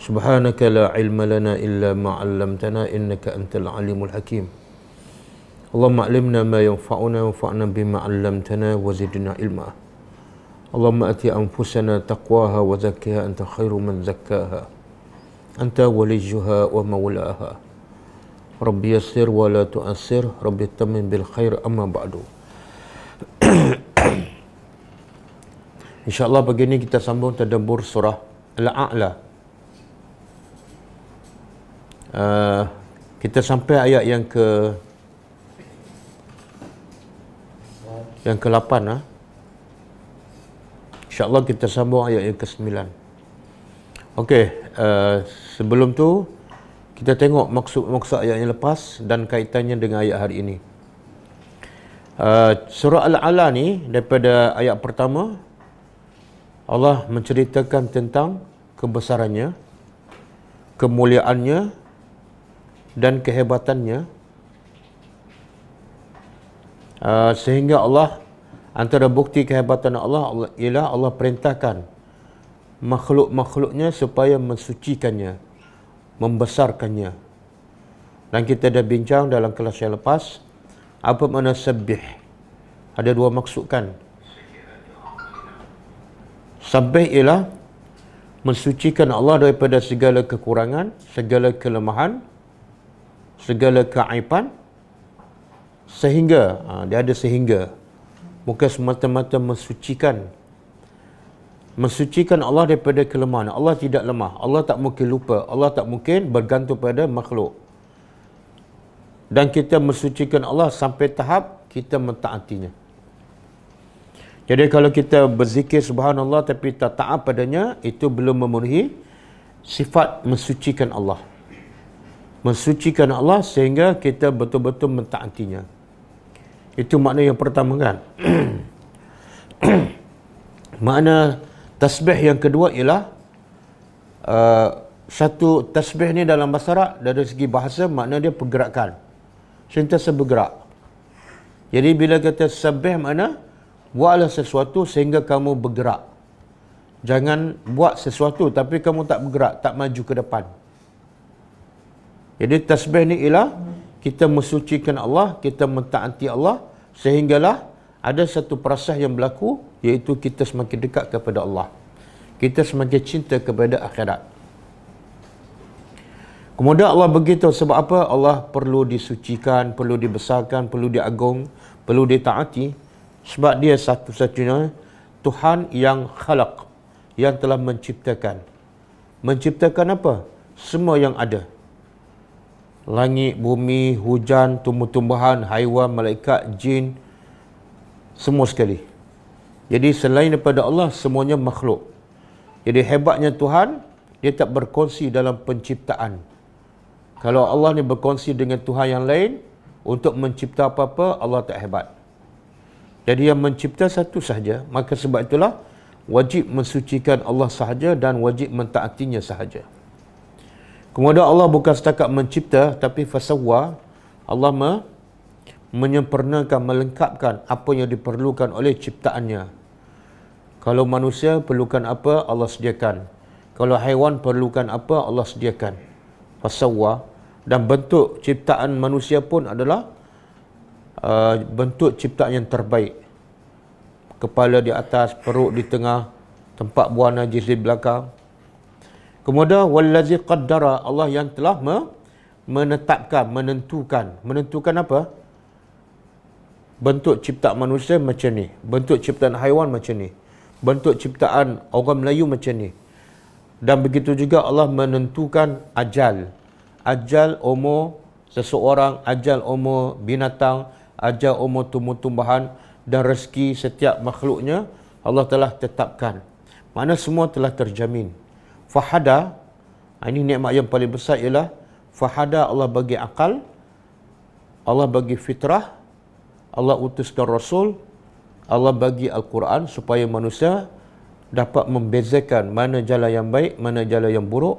سبحانك لا علم لنا إلا ما علمتنا إنك أنت العليم الحكيم اللهم علمنا ما ينفعنا وانفعنا بما علمتنا وزدنا علما اللهم أت أنفسنا تقواها وزكها أنت خير من زكاها أنت وليها ومولاها ربي يسر ولا تؤسر ربي اتمم بالخير أما بعد إن شاء الله kita sambung tadabbur surah Al-A'la Uh, kita sampai ayat yang ke yang ke-8 ah. Huh? Insya-Allah kita sambung ayat yang ke-9. Okey, uh, sebelum tu kita tengok maksud-maksud ayat yang lepas dan kaitannya dengan ayat hari ini. Uh, surah Al-Ala ni daripada ayat pertama Allah menceritakan tentang kebesarannya, kemuliaannya, dan kehebatannya uh, sehingga Allah antara bukti kehebatan Allah ialah Allah perintahkan makhluk-makhluknya supaya mensucikannya membesarkannya dan kita dah bincang dalam kelas yang lepas apa makna sabih ada dua maksudkan kan sabih ialah mensucikan Allah daripada segala kekurangan segala kelemahan segala keaiban sehingga ha, dia ada sehingga bukan semata-mata mensucikan mensucikan Allah daripada kelemahan Allah tidak lemah Allah tak mungkin lupa Allah tak mungkin bergantung pada makhluk dan kita mensucikan Allah sampai tahap kita mentaatinya jadi kalau kita berzikir subhanallah tapi tak taat padanya itu belum memenuhi sifat mensucikan Allah mensucikan Allah sehingga kita betul-betul mentaatinya. Itu makna yang pertama kan. makna tasbih yang kedua ialah uh, satu tasbih ni dalam bahasa Arab dari segi bahasa makna dia pergerakan. Sentiasa bergerak. Jadi bila kata tasbih makna buatlah sesuatu sehingga kamu bergerak. Jangan buat sesuatu tapi kamu tak bergerak, tak maju ke depan. Jadi tasbih ni ialah kita mensucikan Allah, kita mentaati Allah sehinggalah ada satu perasaan yang berlaku iaitu kita semakin dekat kepada Allah. Kita semakin cinta kepada akhirat. Kemudian Allah begitu sebab apa? Allah perlu disucikan, perlu dibesarkan, perlu diagung, perlu ditaati sebab dia satu-satunya Tuhan yang khalaq yang telah menciptakan. Menciptakan apa? Semua yang ada langit, bumi, hujan, tumbuh-tumbuhan, haiwan, malaikat, jin, semua sekali. Jadi selain daripada Allah, semuanya makhluk. Jadi hebatnya Tuhan, dia tak berkongsi dalam penciptaan. Kalau Allah ni berkongsi dengan Tuhan yang lain, untuk mencipta apa-apa, Allah tak hebat. Jadi yang mencipta satu sahaja. Maka sebab itulah, wajib mensucikan Allah sahaja dan wajib mentaatinya sahaja. Kemudian Allah bukan setakat mencipta tapi fasawwa Allah me menyempurnakan melengkapkan apa yang diperlukan oleh ciptaannya. Kalau manusia perlukan apa Allah sediakan. Kalau haiwan perlukan apa Allah sediakan. Fasawwa dan bentuk ciptaan manusia pun adalah uh, bentuk ciptaan yang terbaik. Kepala di atas, perut di tengah, tempat buah najis di belakang. Kemudian wallazi qaddara Allah yang telah menetapkan, menentukan. Menentukan apa? Bentuk cipta manusia macam ni, bentuk ciptaan haiwan macam ni, bentuk ciptaan orang Melayu macam ni. Dan begitu juga Allah menentukan ajal. Ajal umur seseorang, ajal umur binatang, ajal umur tumbuh-tumbuhan dan rezeki setiap makhluknya Allah telah tetapkan. Mana semua telah terjamin. Fahada ah, Ini nikmat yang paling besar ialah Fahada Allah bagi akal Allah bagi fitrah Allah utus utuskan Rasul Allah bagi Al-Quran supaya manusia dapat membezakan mana jalan yang baik, mana jalan yang buruk,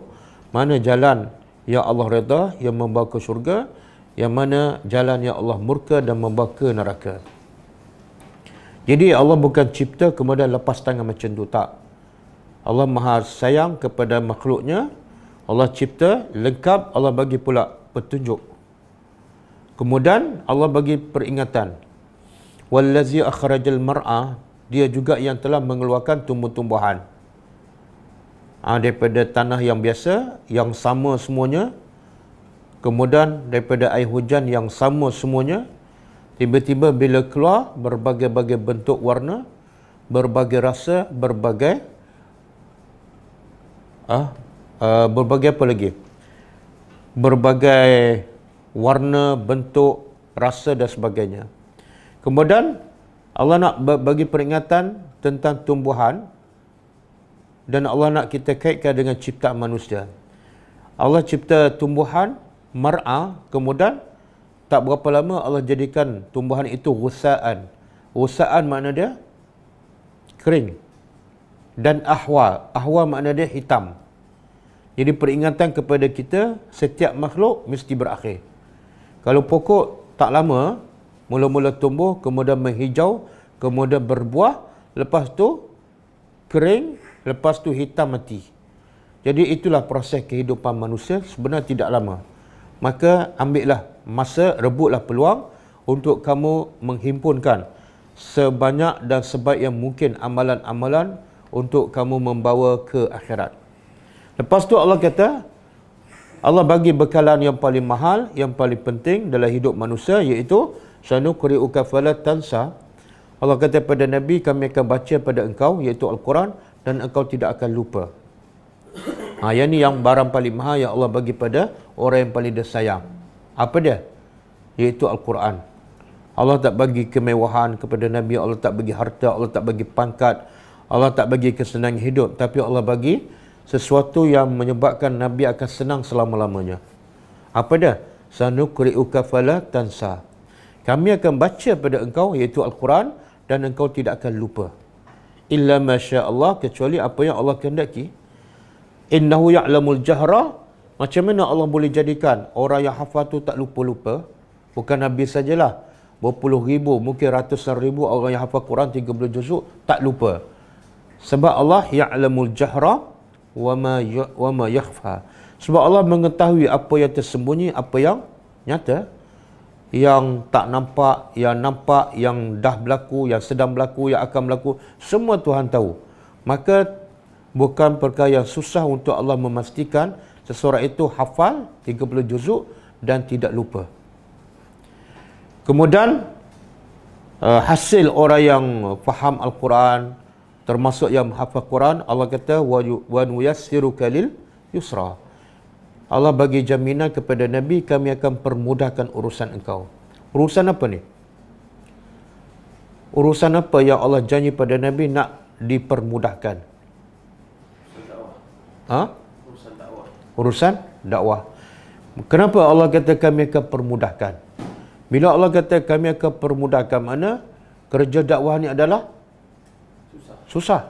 mana jalan yang Allah reda yang membawa ke syurga, yang mana jalan yang Allah murka dan membawa ke neraka. Jadi Allah bukan cipta kemudian lepas tangan macam tu, tak. Allah maha sayang kepada makhluknya Allah cipta lengkap Allah bagi pula petunjuk kemudian Allah bagi peringatan wallazi akhrajal mar'a dia juga yang telah mengeluarkan tumbuh-tumbuhan ha, daripada tanah yang biasa yang sama semuanya kemudian daripada air hujan yang sama semuanya tiba-tiba bila keluar berbagai-bagai bentuk warna berbagai rasa berbagai uh, berbagai apa lagi? Berbagai warna, bentuk, rasa dan sebagainya. Kemudian Allah nak bagi peringatan tentang tumbuhan dan Allah nak kita kaitkan dengan cipta manusia. Allah cipta tumbuhan, mar'a, kemudian tak berapa lama Allah jadikan tumbuhan itu rusaan. Rusaan makna dia kering dan ahwa. Ahwa makna dia hitam. Jadi peringatan kepada kita, setiap makhluk mesti berakhir. Kalau pokok tak lama, mula-mula tumbuh, kemudian menghijau, kemudian berbuah, lepas tu kering, lepas tu hitam mati. Jadi itulah proses kehidupan manusia sebenarnya tidak lama. Maka ambillah masa, rebutlah peluang untuk kamu menghimpunkan sebanyak dan sebaik yang mungkin amalan-amalan untuk kamu membawa ke akhirat. Lepas tu Allah kata, Allah bagi bekalan yang paling mahal, yang paling penting dalam hidup manusia iaitu sanuqri'uka fala tansa. Allah kata pada Nabi, kami akan baca pada engkau iaitu Al-Quran dan engkau tidak akan lupa. Ha, yang ni yang barang paling mahal yang Allah bagi pada orang yang paling disayang. Apa dia? Iaitu Al-Quran. Allah tak bagi kemewahan kepada Nabi, Allah tak bagi harta, Allah tak bagi pangkat, Allah tak bagi kesenangan hidup tapi Allah bagi sesuatu yang menyebabkan nabi akan senang selama-lamanya. Apa dah? Sanukri'uka fala tansa. Kami akan baca pada engkau iaitu al-Quran dan engkau tidak akan lupa. Illa masya Allah kecuali apa yang Allah kehendaki. Innahu ya'lamul jahra. Macam mana Allah boleh jadikan orang yang hafal tu tak lupa-lupa? Bukan nabi sajalah. Berpuluh ribu, mungkin ratusan ribu orang yang hafal Quran 30 juzuk tak lupa. Sebab Allah ya'lamul jahra wa ma yakhfa. Sebab Allah mengetahui apa yang tersembunyi, apa yang nyata, yang tak nampak, yang nampak, yang dah berlaku, yang sedang berlaku, yang akan berlaku, semua Tuhan tahu. Maka bukan perkara yang susah untuk Allah memastikan seseorang itu hafal 30 juzuk dan tidak lupa. Kemudian eh, hasil orang yang faham Al-Quran, termasuk yang hafal Quran Allah kata wa yunyassiruka lil yusra Allah bagi jaminan kepada nabi kami akan permudahkan urusan engkau urusan apa ni urusan apa yang Allah janji pada nabi nak dipermudahkan ha urusan dakwah kenapa Allah kata kami akan permudahkan bila Allah kata kami akan permudahkan mana kerja dakwah ni adalah Susah.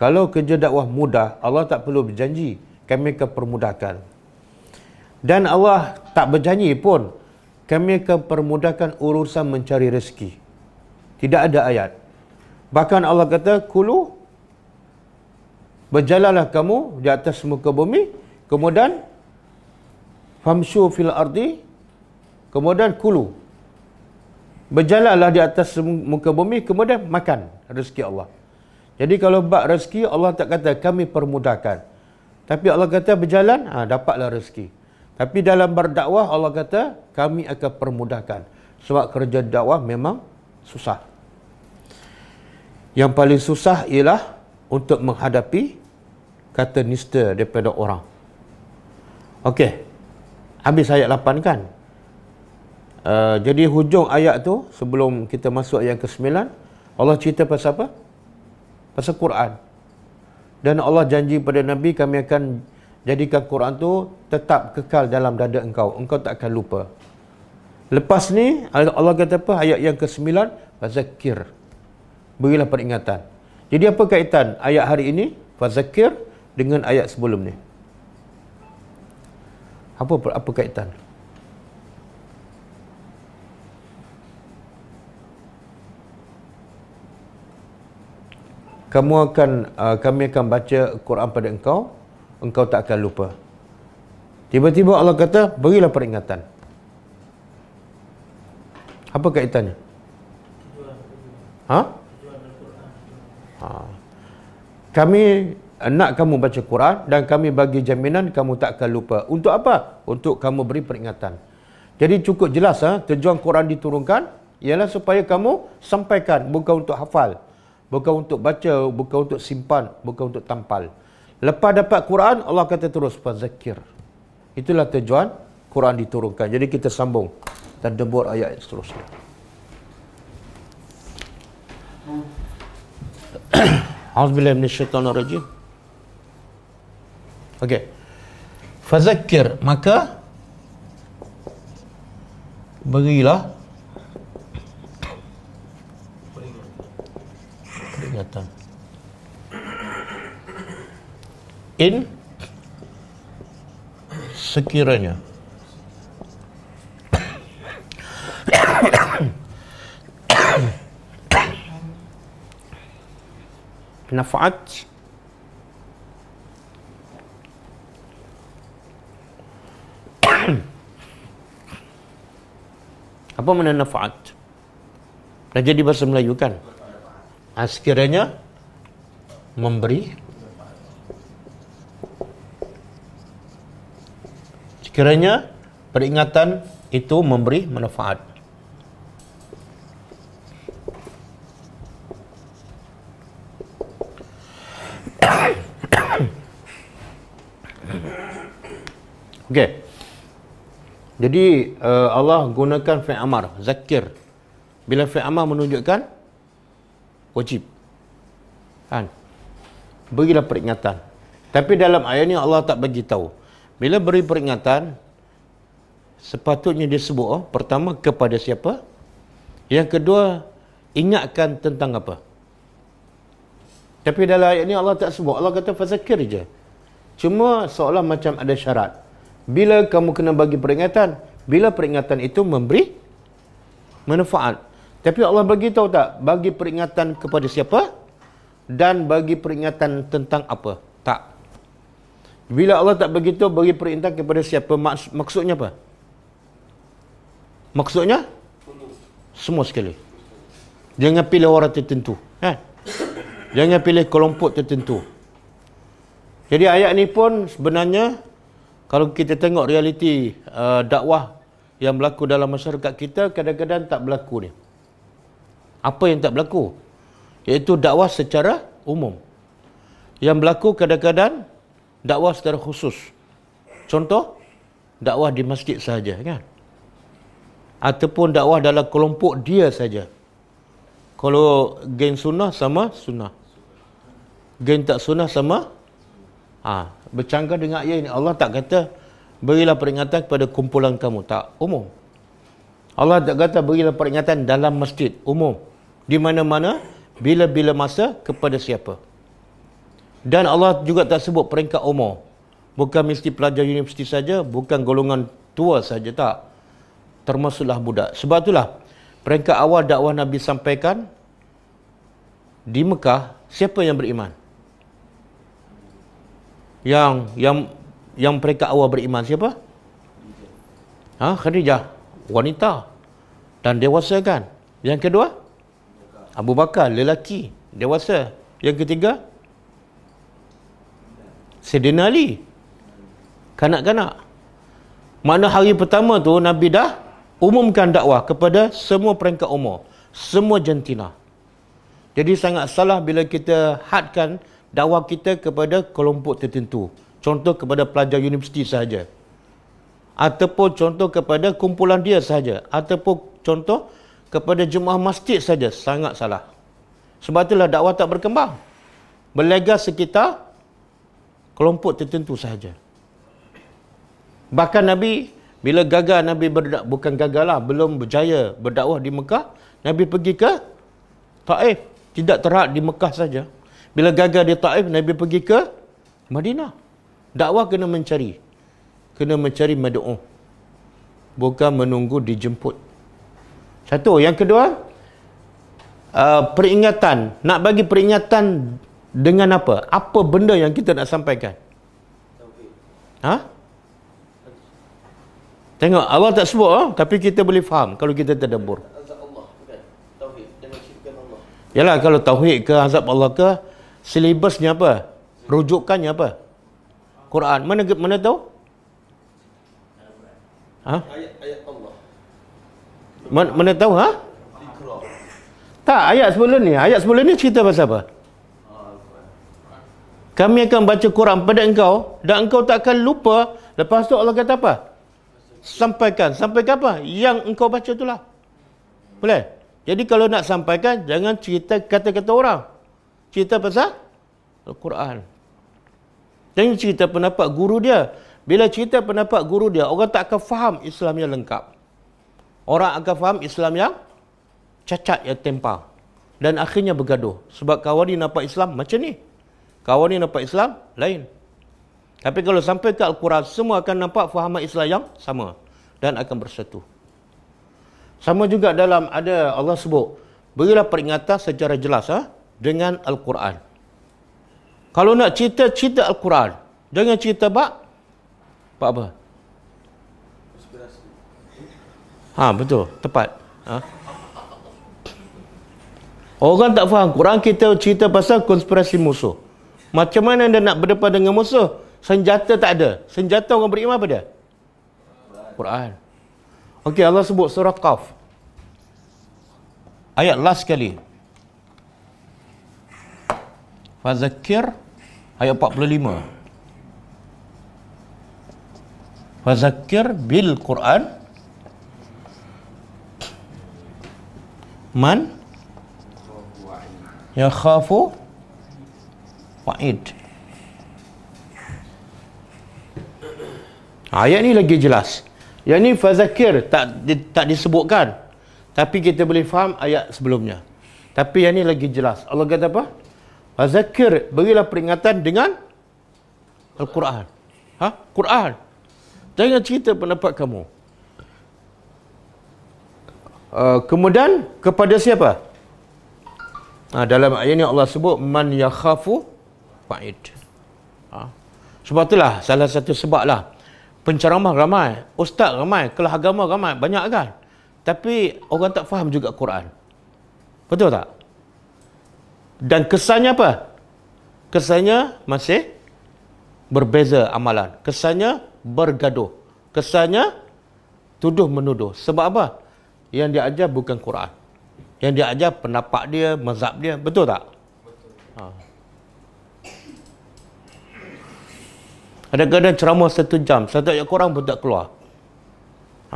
Kalau kerja dakwah mudah, Allah tak perlu berjanji. Kami akan permudahkan. Dan Allah tak berjanji pun. Kami akan permudahkan urusan mencari rezeki. Tidak ada ayat. Bahkan Allah kata, Kulu, berjalanlah kamu di atas muka bumi. Kemudian, Famsu fil ardi. Kemudian, Kulu. Berjalanlah di atas muka bumi. Kemudian, makan rezeki Allah. Jadi kalau bab rezeki Allah tak kata kami permudahkan. Tapi Allah kata berjalan, ha, dapatlah rezeki. Tapi dalam berdakwah Allah kata kami akan permudahkan. Sebab kerja dakwah memang susah. Yang paling susah ialah untuk menghadapi kata nista daripada orang. Okey. Habis ayat 8 kan? Uh, jadi hujung ayat tu sebelum kita masuk ayat ke-9 Allah cerita pasal apa? pasal Quran. Dan Allah janji pada Nabi kami akan jadikan Quran tu tetap kekal dalam dada engkau. Engkau tak akan lupa. Lepas ni Allah kata apa? Ayat yang ke-9 fazakir. Berilah peringatan. Jadi apa kaitan ayat hari ini fazakir dengan ayat sebelum ni? Apa apa kaitan? kamu akan uh, kami akan baca Quran pada engkau engkau tak akan lupa tiba-tiba Allah kata berilah peringatan apa kaitannya ha ha kami eh, nak kamu baca Quran dan kami bagi jaminan kamu tak akan lupa untuk apa untuk kamu beri peringatan jadi cukup jelas ha tujuan Quran diturunkan ialah supaya kamu sampaikan bukan untuk hafal bukan untuk baca, bukan untuk simpan, bukan untuk tampal. Lepas dapat Quran, Allah kata terus fazakir. Itulah tujuan Quran diturunkan. Jadi kita sambung dan debur ayat yang seterusnya. Auzubillahi minasyaitanirrajim. Okey. Fazakir, maka berilah datang in sekiranya nafaat apa mana nafaat dah jadi bahasa Melayu kan ha, sekiranya memberi sekiranya peringatan itu memberi manfaat Okey. Jadi uh, Allah gunakan fi'amar, zakir. Bila fi'amar menunjukkan wajib kan berilah peringatan tapi dalam ayat ini Allah tak bagi tahu bila beri peringatan sepatutnya dia sebut oh, pertama kepada siapa yang kedua ingatkan tentang apa tapi dalam ayat ini Allah tak sebut Allah kata fazakir je cuma seolah macam ada syarat bila kamu kena bagi peringatan bila peringatan itu memberi manfaat tapi Allah bagi tahu tak? Bagi peringatan kepada siapa? Dan bagi peringatan tentang apa? Tak. Bila Allah tak begitu bagi perintah kepada siapa? Maks- maksudnya apa? Maksudnya? Semua sekali. Jangan pilih orang tertentu. Ha? Jangan pilih kelompok tertentu. Jadi ayat ni pun sebenarnya kalau kita tengok realiti uh, dakwah yang berlaku dalam masyarakat kita kadang-kadang tak berlaku ni apa yang tak berlaku iaitu dakwah secara umum yang berlaku kadang-kadang dakwah secara khusus contoh dakwah di masjid saja kan ataupun dakwah dalam kelompok dia saja kalau geng sunnah sama sunnah geng tak sunnah sama ha, bercanggah dengan ayat ini Allah tak kata berilah peringatan kepada kumpulan kamu tak umum Allah tak kata berilah peringatan dalam masjid umum di mana-mana bila-bila masa kepada siapa dan Allah juga tak sebut peringkat umur bukan mesti pelajar universiti saja bukan golongan tua saja tak termasuklah budak sebab itulah peringkat awal dakwah Nabi sampaikan di Mekah siapa yang beriman yang yang yang peringkat awal beriman siapa ha Khadijah wanita dan dewasa kan yang kedua Abu Bakar lelaki dewasa yang ketiga Sayyidina Ali kanak-kanak mana hari pertama tu Nabi dah umumkan dakwah kepada semua peringkat umur semua jantina jadi sangat salah bila kita hadkan dakwah kita kepada kelompok tertentu contoh kepada pelajar universiti sahaja ataupun contoh kepada kumpulan dia sahaja ataupun contoh kepada jemaah masjid saja sangat salah. Sebab itulah dakwah tak berkembang. Berlegar sekitar kelompok tertentu sahaja. Bahkan Nabi, bila gagal Nabi berdak bukan gagal lah, belum berjaya berdakwah di Mekah, Nabi pergi ke Taif. Tidak terhad di Mekah saja. Bila gagal di Taif, Nabi pergi ke Madinah. Dakwah kena mencari. Kena mencari madu'uh. Bukan menunggu dijemput. Satu, yang kedua uh, peringatan, nak bagi peringatan dengan apa? Apa benda yang kita nak sampaikan? Hah? Tengok Allah tak sebut oh? tapi kita boleh faham kalau kita terdebur. Yalah kalau tauhid ke azab Allah ke silibusnya apa? Rujukannya apa? Quran. Mana mana tahu? Ha? Ayat ayat mana, mana tahu ha? Tak, ayat sebelum ni. Ayat sebelum ni cerita pasal apa? Kami akan baca Quran pada engkau dan engkau tak akan lupa. Lepas tu Allah kata apa? Sampaikan. Sampaikan apa? Yang engkau baca itulah. Boleh? Jadi kalau nak sampaikan, jangan cerita kata-kata orang. Cerita pasal Al-Quran. Jangan cerita pendapat guru dia. Bila cerita pendapat guru dia, orang tak akan faham Islam yang lengkap orang akan faham Islam yang cacat yang tempah dan akhirnya bergaduh sebab kawan ni nampak Islam macam ni kawan ni nampak Islam lain tapi kalau sampai ke Al-Quran semua akan nampak faham Islam yang sama dan akan bersatu sama juga dalam ada Allah sebut berilah peringatan secara jelas ha? dengan Al-Quran kalau nak cerita cerita Al-Quran jangan cerita bak apa apa Ha betul, tepat. Ha? Orang tak faham Quran kita cerita pasal konspirasi musuh. Macam mana dia nak berdepan dengan musuh? Senjata tak ada. Senjata orang beriman apa dia? Quran. Okey, Allah sebut surah Qaf. Ayat last sekali. Fazakir ayat 45. Fazakir bil Quran man ya khafu wa'id ayat ni lagi jelas yang ni fazakir tak di, tak disebutkan tapi kita boleh faham ayat sebelumnya tapi yang ni lagi jelas Allah kata apa fazakir berilah peringatan dengan Al-Quran ha? Quran jangan cerita pendapat kamu Eh, kemudian kepada siapa? Ha, dalam ayat ini Allah sebut man yakhafu fa'id. Ha. Sebab itulah salah satu sebablah penceramah ramai, ustaz ramai, kelas agama ramai, banyak kan. Tapi orang tak faham juga Quran. Betul tak? Dan kesannya apa? Kesannya masih berbeza amalan. Kesannya bergaduh. Kesannya tuduh menuduh. Sebab apa? yang dia ajar bukan Quran. Yang dia ajar pendapat dia, mazhab dia. Betul tak? Betul. Ha. Kadang-kadang ceramah satu jam, satu ayat Quran pun tak keluar.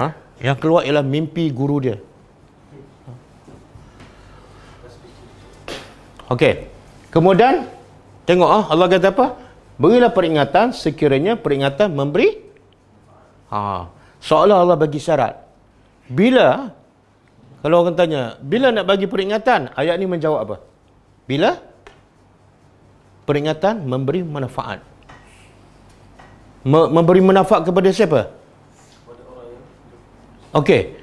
Ha? Yang keluar ialah mimpi guru dia. Okey. Kemudian tengok ah Allah kata apa? Berilah peringatan sekiranya peringatan memberi ha seolah Allah bagi syarat. Bila kalau orang tanya, bila nak bagi peringatan? Ayat ni menjawab apa? Bila? Peringatan memberi manfaat. Memberi manfaat kepada siapa? Okey.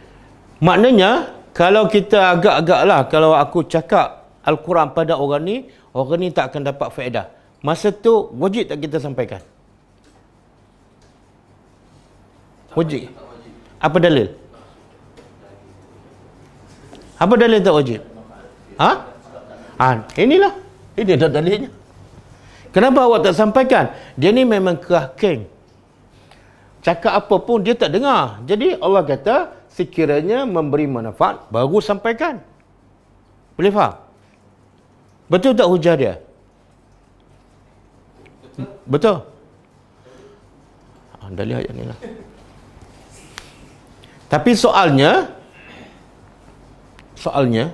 Maknanya, kalau kita agak-agak lah, kalau aku cakap Al-Quran pada orang ni, orang ni tak akan dapat faedah. Masa tu, wajib tak kita sampaikan? Wajib. Apa dalil? Apa dalil tak wajib? Ha? ha? Inilah. Ini dah dalilnya. Kenapa awak tak sampaikan? Dia ni memang kerah king. Cakap apa pun dia tak dengar. Jadi Allah kata sekiranya memberi manfaat baru sampaikan. Boleh faham? Betul tak hujah dia? Betul? Ha, dalil ayat ni lah. Tapi soalnya, soalnya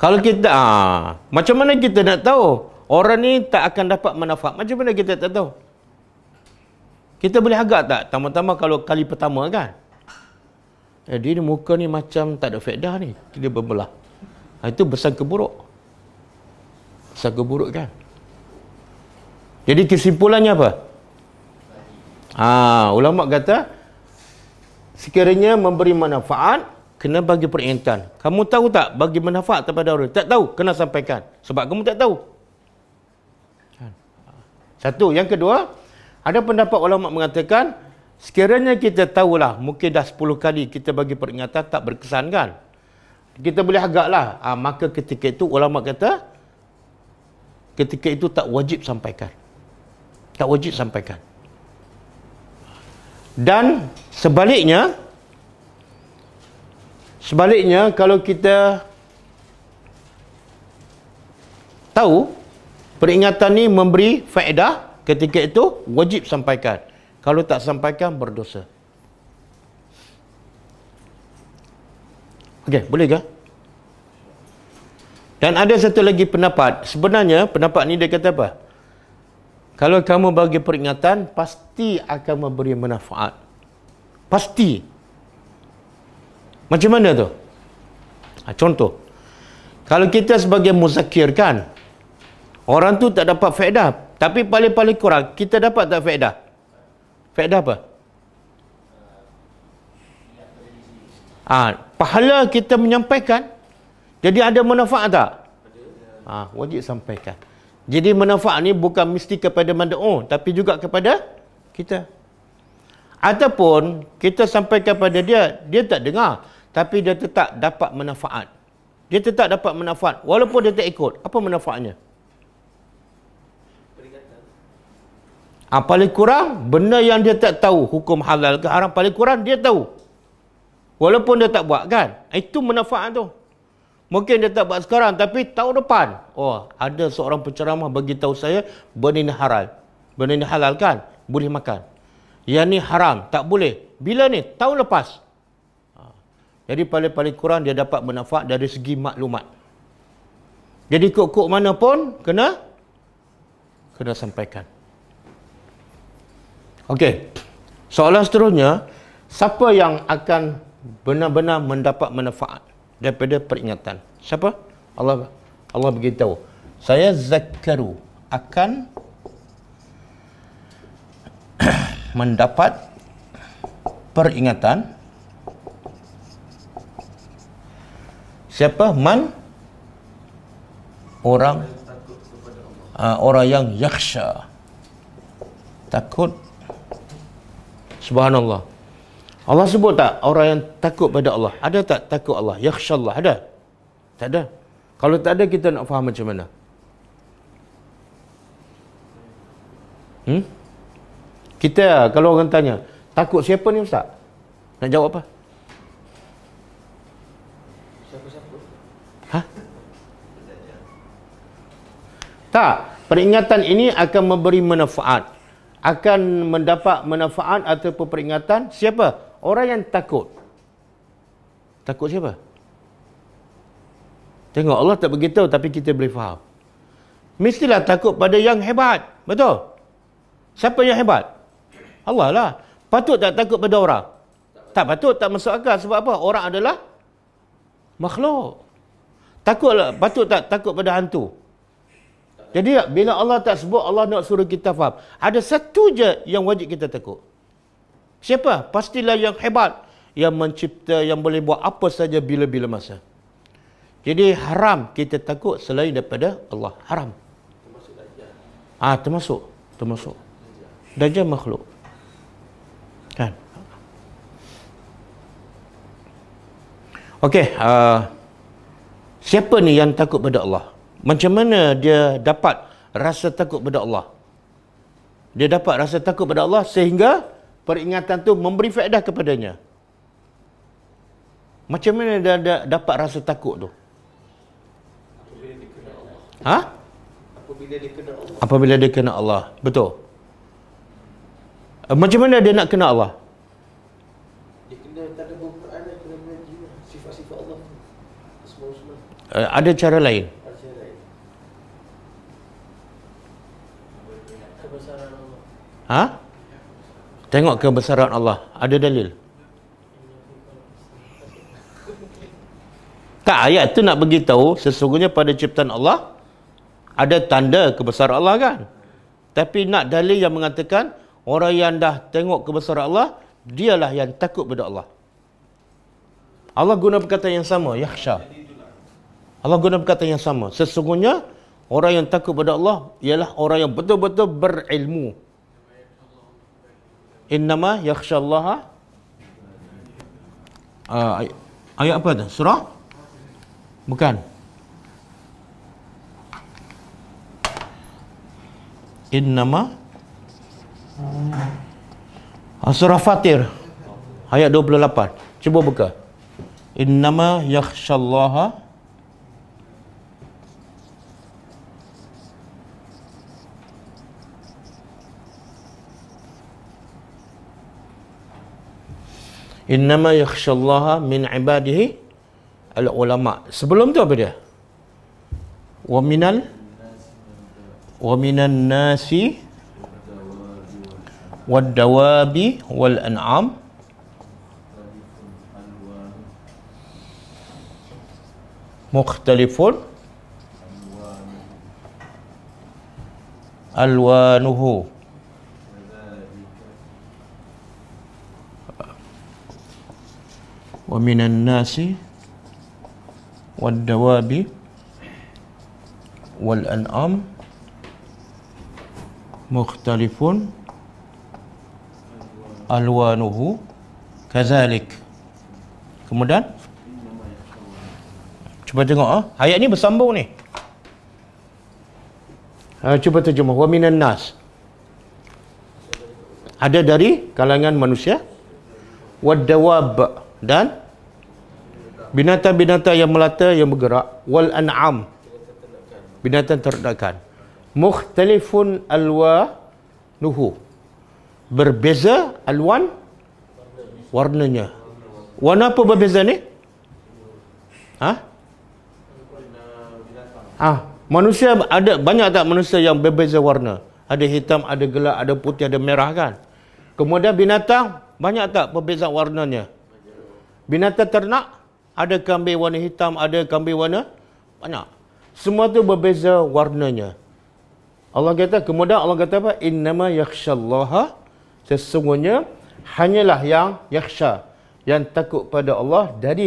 kalau kita ah, macam mana kita nak tahu orang ni tak akan dapat manfaat macam mana kita tak tahu kita boleh agak tak tama-tama kalau kali pertama kan Eh dia ni muka ni macam tak ada faedah ni dia berbelah ah, itu besar keburuk besar keburuk kan jadi kesimpulannya apa ah, ulama kata sekiranya memberi manfaat kena bagi perintah. Kamu tahu tak bagi manfaat kepada orang? Tak tahu, kena sampaikan. Sebab kamu tak tahu. Kan? Satu. Yang kedua, ada pendapat ulama mengatakan, sekiranya kita tahulah, mungkin dah 10 kali kita bagi peringatan, tak berkesan kan? Kita boleh agaklah. Ha, maka ketika itu, ulama kata, ketika itu tak wajib sampaikan. Tak wajib sampaikan. Dan sebaliknya, Sebaliknya kalau kita tahu peringatan ini memberi faedah ketika itu wajib sampaikan. Kalau tak sampaikan berdosa. Okey, boleh ke? Dan ada satu lagi pendapat. Sebenarnya pendapat ni dia kata apa? Kalau kamu bagi peringatan pasti akan memberi manfaat. Pasti. Macam mana tu? Ha, contoh. Kalau kita sebagai muzakir kan, orang tu tak dapat faedah. Tapi paling-paling kurang, kita dapat tak faedah? Faedah apa? Ha, pahala kita menyampaikan, jadi ada manfaat tak? Ha, wajib sampaikan. Jadi manfaat ni bukan mesti kepada mana oh, tapi juga kepada kita. Ataupun kita sampaikan kepada dia, Dia tak dengar tapi dia tetap dapat manfaat. Dia tetap dapat manfaat walaupun dia tak ikut. Apa manfaatnya? Ha, paling kurang benda yang dia tak tahu hukum halal ke haram paling kurang dia tahu. Walaupun dia tak buat kan? Itu manfaat tu. Mungkin dia tak buat sekarang tapi tahun depan. Oh, ada seorang penceramah bagi tahu saya benda ni haram, Benda ni halal kan? Boleh makan. Yang ni haram, tak boleh. Bila ni? Tahun lepas. Jadi paling-paling kurang dia dapat manfaat dari segi maklumat. Jadi kok-kok mana pun kena kena sampaikan. Okey. Soalan seterusnya, siapa yang akan benar-benar mendapat manfaat daripada peringatan? Siapa? Allah Allah tahu. Saya zakaru akan mendapat peringatan siapa man orang uh, orang yang yaksha takut subhanallah Allah sebut tak orang yang takut pada Allah ada tak takut Allah yaksha Allah ada tak ada kalau tak ada kita nak faham macam mana hmm kita kalau orang tanya takut siapa ni ustaz nak jawab apa Tak. Peringatan ini akan memberi manfaat. Akan mendapat manfaat atau peringatan siapa? Orang yang takut. Takut siapa? Tengok Allah tak begitu, tapi kita boleh faham. Mestilah takut pada yang hebat. Betul? Siapa yang hebat? Allah lah. Patut tak takut pada orang? Tak patut, tak masuk akal. Sebab apa? Orang adalah makhluk. Takutlah, patut tak takut pada hantu? Jadi bila Allah tak sebut Allah nak suruh kita faham. Ada satu je yang wajib kita takut. Siapa? Pastilah yang hebat yang mencipta yang boleh buat apa saja bila-bila masa. Jadi haram kita takut selain daripada Allah. Haram. Termasuk dajjal. Ah, termasuk. Termasuk. Dajjal makhluk. Kan? Okey, uh, siapa ni yang takut pada Allah? Macam mana dia dapat rasa takut pada Allah? Dia dapat rasa takut pada Allah sehingga peringatan tu memberi faedah kepadanya. Macam mana dia, dia dapat rasa takut tu? Ha? Apabila dia kena Allah. Apabila dia kena Allah. Betul. Eh, macam mana dia nak kena Allah? Dia kena tanda buku Quran dan kena mengaji sifat-sifat Allah. Eh, ada cara lain. Ha? Tengok kebesaran Allah. Ada dalil. Tak ayat tu nak bagi sesungguhnya pada ciptaan Allah ada tanda kebesaran Allah kan? Tapi nak dalil yang mengatakan orang yang dah tengok kebesaran Allah dialah yang takut pada Allah. Allah guna perkataan yang sama, yakhsha. Allah guna perkataan yang sama. Sesungguhnya orang yang takut pada Allah ialah orang yang betul-betul berilmu innama yakhshallaha uh, ay- ayat apa tu surah bukan innama uh, surah fatir ayat 28 cuba buka innama yakhshallaha Innama yakhshallaha min ibadihi al-ulama. Sebelum tu apa dia? Wa minal wa minan nasi wad dawabi wal an'am mukhtalifun alwanuhu ومن الناس والدواب والأنعام مختلف ألوانه كذلك kemudian cuba tengok ah ha? ayat ni bersambung ni ha, cuba terjemah wa minan nas ada dari kalangan manusia wad dawab dan binatang-binatang yang melata yang bergerak wal an'am binatang ternakan mukhtalifun alwa nuhu berbeza alwan warnanya warna apa berbeza ni ha ha manusia ada banyak tak manusia yang berbeza warna ada hitam ada gelap ada putih ada merah kan kemudian binatang banyak tak perbezaan warnanya Binatang ternak ada kambing warna hitam, ada kambing warna banyak. Semua tu berbeza warnanya. Allah kata kemudian Allah kata apa? Innama yakhshallaha sesungguhnya hanyalah yang yakhsha yang takut pada Allah dari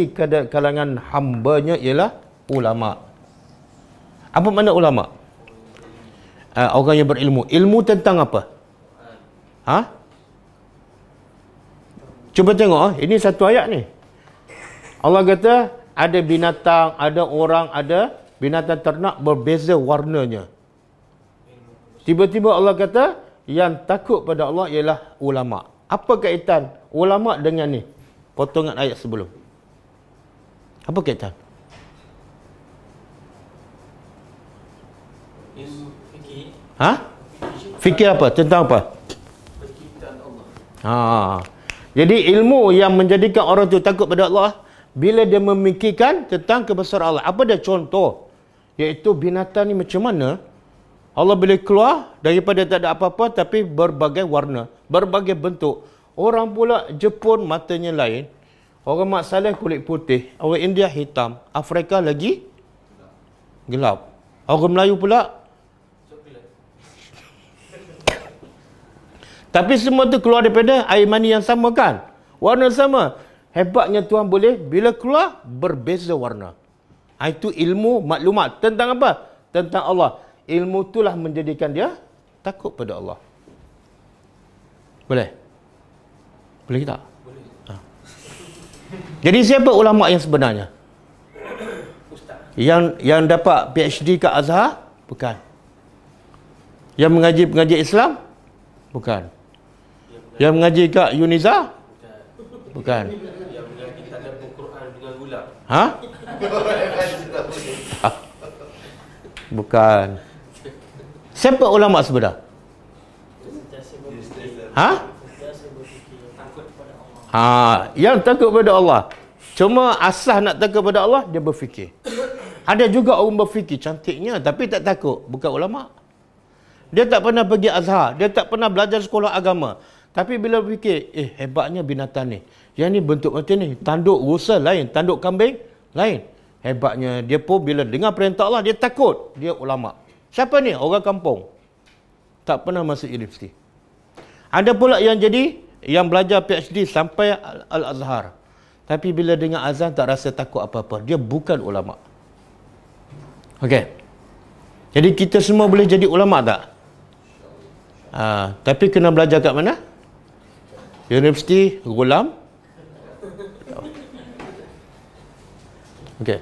kalangan hambanya ialah ulama. Apa makna ulama? Uh, orang yang berilmu. Ilmu tentang apa? Ha? Cuba tengok. Ah. Ini satu ayat ni. Allah kata ada binatang, ada orang, ada binatang ternak berbeza warnanya. Tiba-tiba Allah kata yang takut pada Allah ialah ulama. Apa kaitan ulama dengan ni? Potongan ayat sebelum. Apa kaitan? Ha? Fikir apa? Tentang apa? Ha. Jadi ilmu yang menjadikan orang tu takut pada Allah, bila dia memikirkan tentang kebesaran Allah. Apa dia contoh? Iaitu binatang ni macam mana Allah boleh keluar daripada tak ada apa-apa tapi berbagai warna, berbagai bentuk. Orang pula Jepun matanya lain. Orang Mak Saleh kulit putih. Orang India hitam. Afrika lagi gelap. Orang Melayu pula tapi semua tu keluar daripada air mani yang sama kan? Warna sama. Hebatnya Tuhan boleh bila keluar berbeza warna. Ah, itu ilmu maklumat tentang apa? Tentang Allah. Ilmu itulah menjadikan dia takut pada Allah. Boleh? Boleh tak? Boleh. Ha. Jadi siapa ulama yang sebenarnya? Ustaz. Yang yang dapat PhD ke Azhar? Bukan. Yang mengaji pengajian Islam? Bukan. Yang mengaji ke Uniza? Bukan. Ha? Ah. Bukan. Siapa ulama sebenar? Ha? Ha, yang takut pada Allah. Cuma asah nak takut pada Allah dia berfikir. Ada juga orang berfikir cantiknya tapi tak takut, bukan ulama. Dia tak pernah pergi azhar, dia tak pernah belajar sekolah agama. Tapi bila fikir, eh hebatnya binatang ni. Yang ni bentuk macam ni. Tanduk rusa lain. Tanduk kambing lain. Hebatnya dia pun bila dengar perintah Allah, dia takut. Dia ulama. Siapa ni? Orang kampung. Tak pernah masuk universiti. Ada pula yang jadi, yang belajar PhD sampai Al-Azhar. Tapi bila dengar azan, tak rasa takut apa-apa. Dia bukan ulama. Okey. Jadi kita semua boleh jadi ulama tak? Uh, tapi kena belajar kat mana? Universiti, Gulam Okay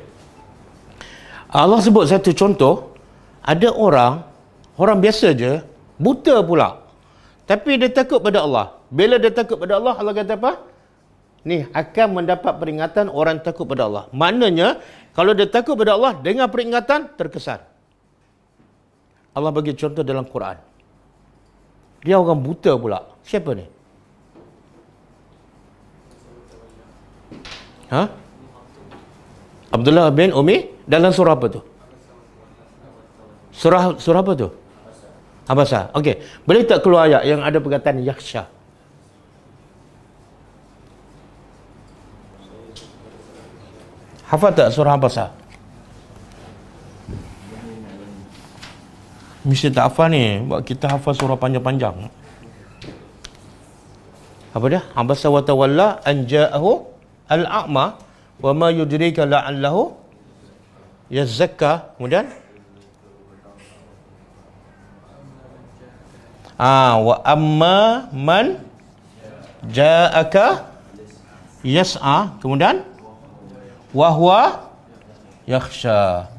Allah sebut satu contoh Ada orang Orang biasa je Buta pula Tapi dia takut pada Allah Bila dia takut pada Allah Allah kata apa? Ni akan mendapat peringatan orang takut pada Allah Maknanya Kalau dia takut pada Allah Dengar peringatan terkesan Allah bagi contoh dalam Quran Dia orang buta pula Siapa ni? Ha? Abdullah bin Umi dalam surah apa tu? Surah surah apa tu? Abasa. Okey. Boleh tak keluar ayat yang ada perkataan yaksha? Hafal tak surah Abasa? Mesti tak hafal ni. Buat kita hafal surah panjang-panjang. Apa dia? Abasa wa tawalla anja'ahu al-a'ma wa ma yudrika la'allahu yazakka kemudian ah wa amma man ja'aka yas'a kemudian wa huwa yakhsha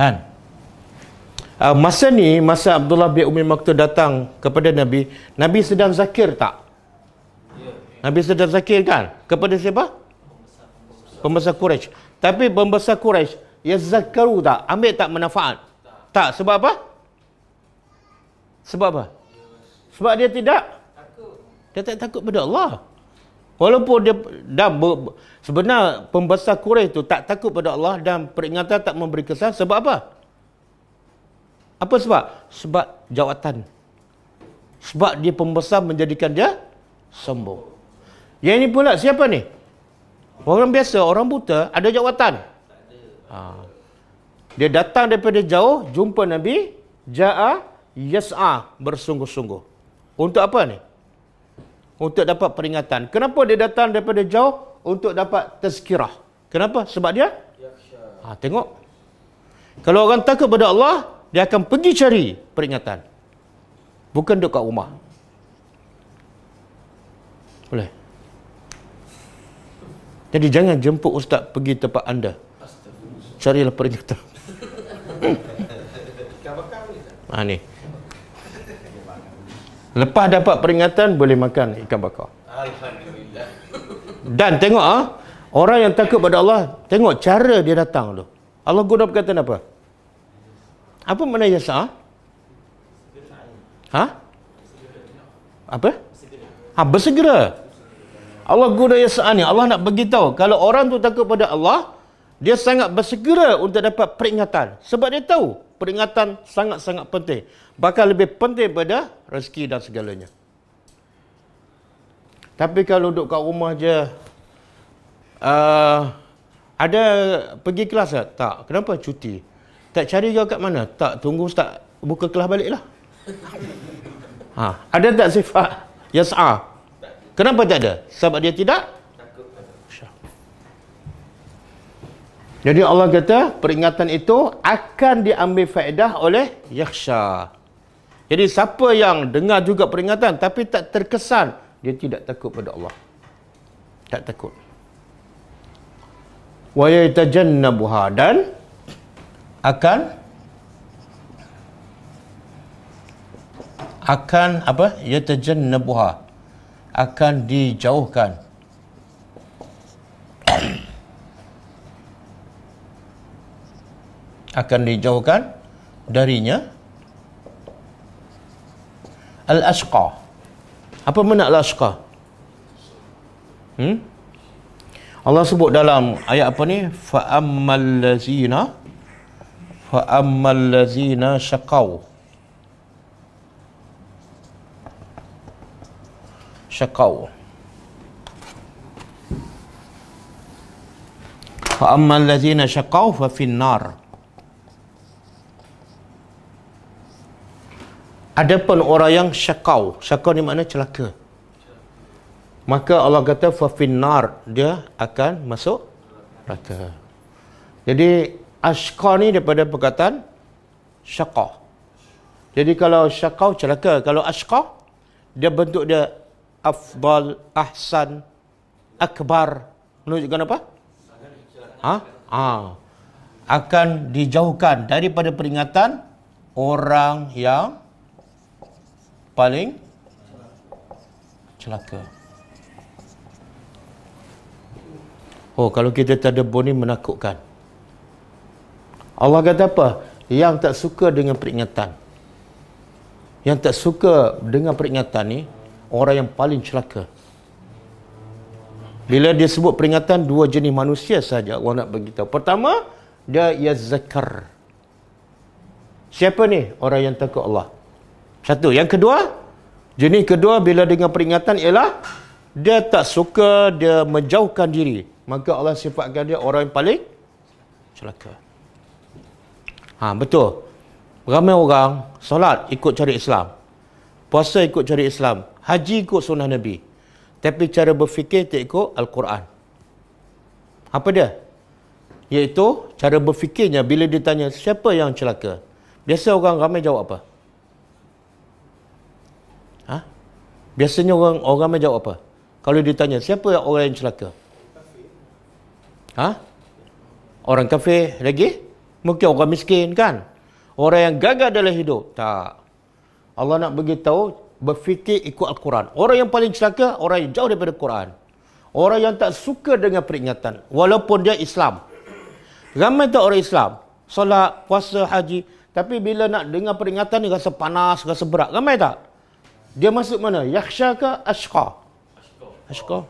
kan Uh, masa ni masa Abdullah bin Umi Maktum datang kepada Nabi, Nabi sedang zakir tak? Nabi sudah zakirkan kepada siapa? Pembesar Quraisy. Tapi pembesar Quraisy ya zakaru tak? Ambil tak manfaat? Tak. Sebab apa? Sebab apa? Sebab dia tidak dia tak takut pada Allah. Walaupun dia dah ber, sebenar pembesar Quraisy tu tak takut pada Allah dan peringatan tak memberi kesan sebab apa? Apa sebab? Sebab jawatan. Sebab dia pembesar menjadikan dia sombong. Yang ini pula siapa ni? Orang biasa, orang buta, ada jawatan? Tak ada. Ha. Dia datang daripada jauh, jumpa Nabi, ja'a yas'a bersungguh-sungguh. Untuk apa ni? Untuk dapat peringatan. Kenapa dia datang daripada jauh? Untuk dapat tazkirah. Kenapa? Sebab dia? Ha, tengok. Kalau orang takut kepada Allah, dia akan pergi cari peringatan. Bukan duduk kat rumah. Boleh? Jadi jangan jemput ustaz pergi tempat anda. Carilah pernyata. Ah ni. Lepas dapat peringatan boleh makan ikan bakar. Alhamdulillah. Dan tengok ah ha? orang yang takut pada Allah, tengok cara dia datang tu. Allah guna kata apa? Apa makna yasa? Ha? Apa? Ha, bersegera. Ah, Allah guna yang ni. Allah nak beritahu. Kalau orang tu takut pada Allah, dia sangat bersegera untuk dapat peringatan. Sebab dia tahu peringatan sangat-sangat penting. Bahkan lebih penting pada rezeki dan segalanya. Tapi kalau duduk kat rumah je, uh, ada pergi kelas tak? Tak. Kenapa? Cuti. Tak cari kau kat mana? Tak. Tunggu ustaz buka kelas balik lah. Ha. Ada tak sifat? Yes, ah. Kenapa tak ada? Sebab dia tidak Jadi Allah kata peringatan itu akan diambil faedah oleh yakhsha. Jadi siapa yang dengar juga peringatan tapi tak terkesan, dia tidak takut pada Allah. Tak takut. Wa yatajannabuha dan akan akan apa? Yatajannabuha. Ya akan dijauhkan. akan dijauhkan darinya al-asqa. Apa makna al-asqa? Hmm? Allah sebut dalam ayat apa ni? Fa ammal lazina fa lazina syaqaw. syaqaw fa ammal ladzina syaqaw fa finnar adapun orang yang syaqaw syaqaw ni makna celaka maka Allah kata fa finnar dia akan masuk neraka jadi asqa ni daripada perkataan syaqaw jadi kalau syaqaw celaka kalau asqa dia bentuk dia afdal ahsan akbar menunjukkan apa ha ha akan dijauhkan daripada peringatan orang yang paling celaka Oh, kalau kita tadabbur ni menakutkan. Allah kata apa? Yang tak suka dengan peringatan. Yang tak suka dengan peringatan ni, orang yang paling celaka. Bila dia sebut peringatan dua jenis manusia saja Allah nak beritahu. Pertama, dia yazakar. Siapa ni orang yang takut Allah? Satu. Yang kedua, jenis kedua bila dengan peringatan ialah dia tak suka, dia menjauhkan diri. Maka Allah sifatkan dia orang yang paling celaka. Ha, betul. Ramai orang solat ikut cari Islam. Puasa ikut cara Islam. Haji ikut sunnah Nabi. Tapi cara berfikir tak ikut Al-Quran. Apa dia? Iaitu cara berfikirnya bila ditanya siapa yang celaka. Biasa orang ramai jawab apa? Ha? Biasanya orang, orang ramai jawab apa? Kalau ditanya siapa yang orang yang celaka? Ha? Orang kafir lagi? Mungkin orang miskin kan? Orang yang gagal dalam hidup? Tak. Allah nak bagi tahu berfikir ikut Al-Quran. Orang yang paling celaka, orang yang jauh daripada quran Orang yang tak suka dengan peringatan. Walaupun dia Islam. Ramai tak orang Islam. Solat, puasa, haji. Tapi bila nak dengar peringatan ni rasa panas, rasa berat. Ramai tak? Dia masuk mana? Yaksha ke Ashqa? Ashqa.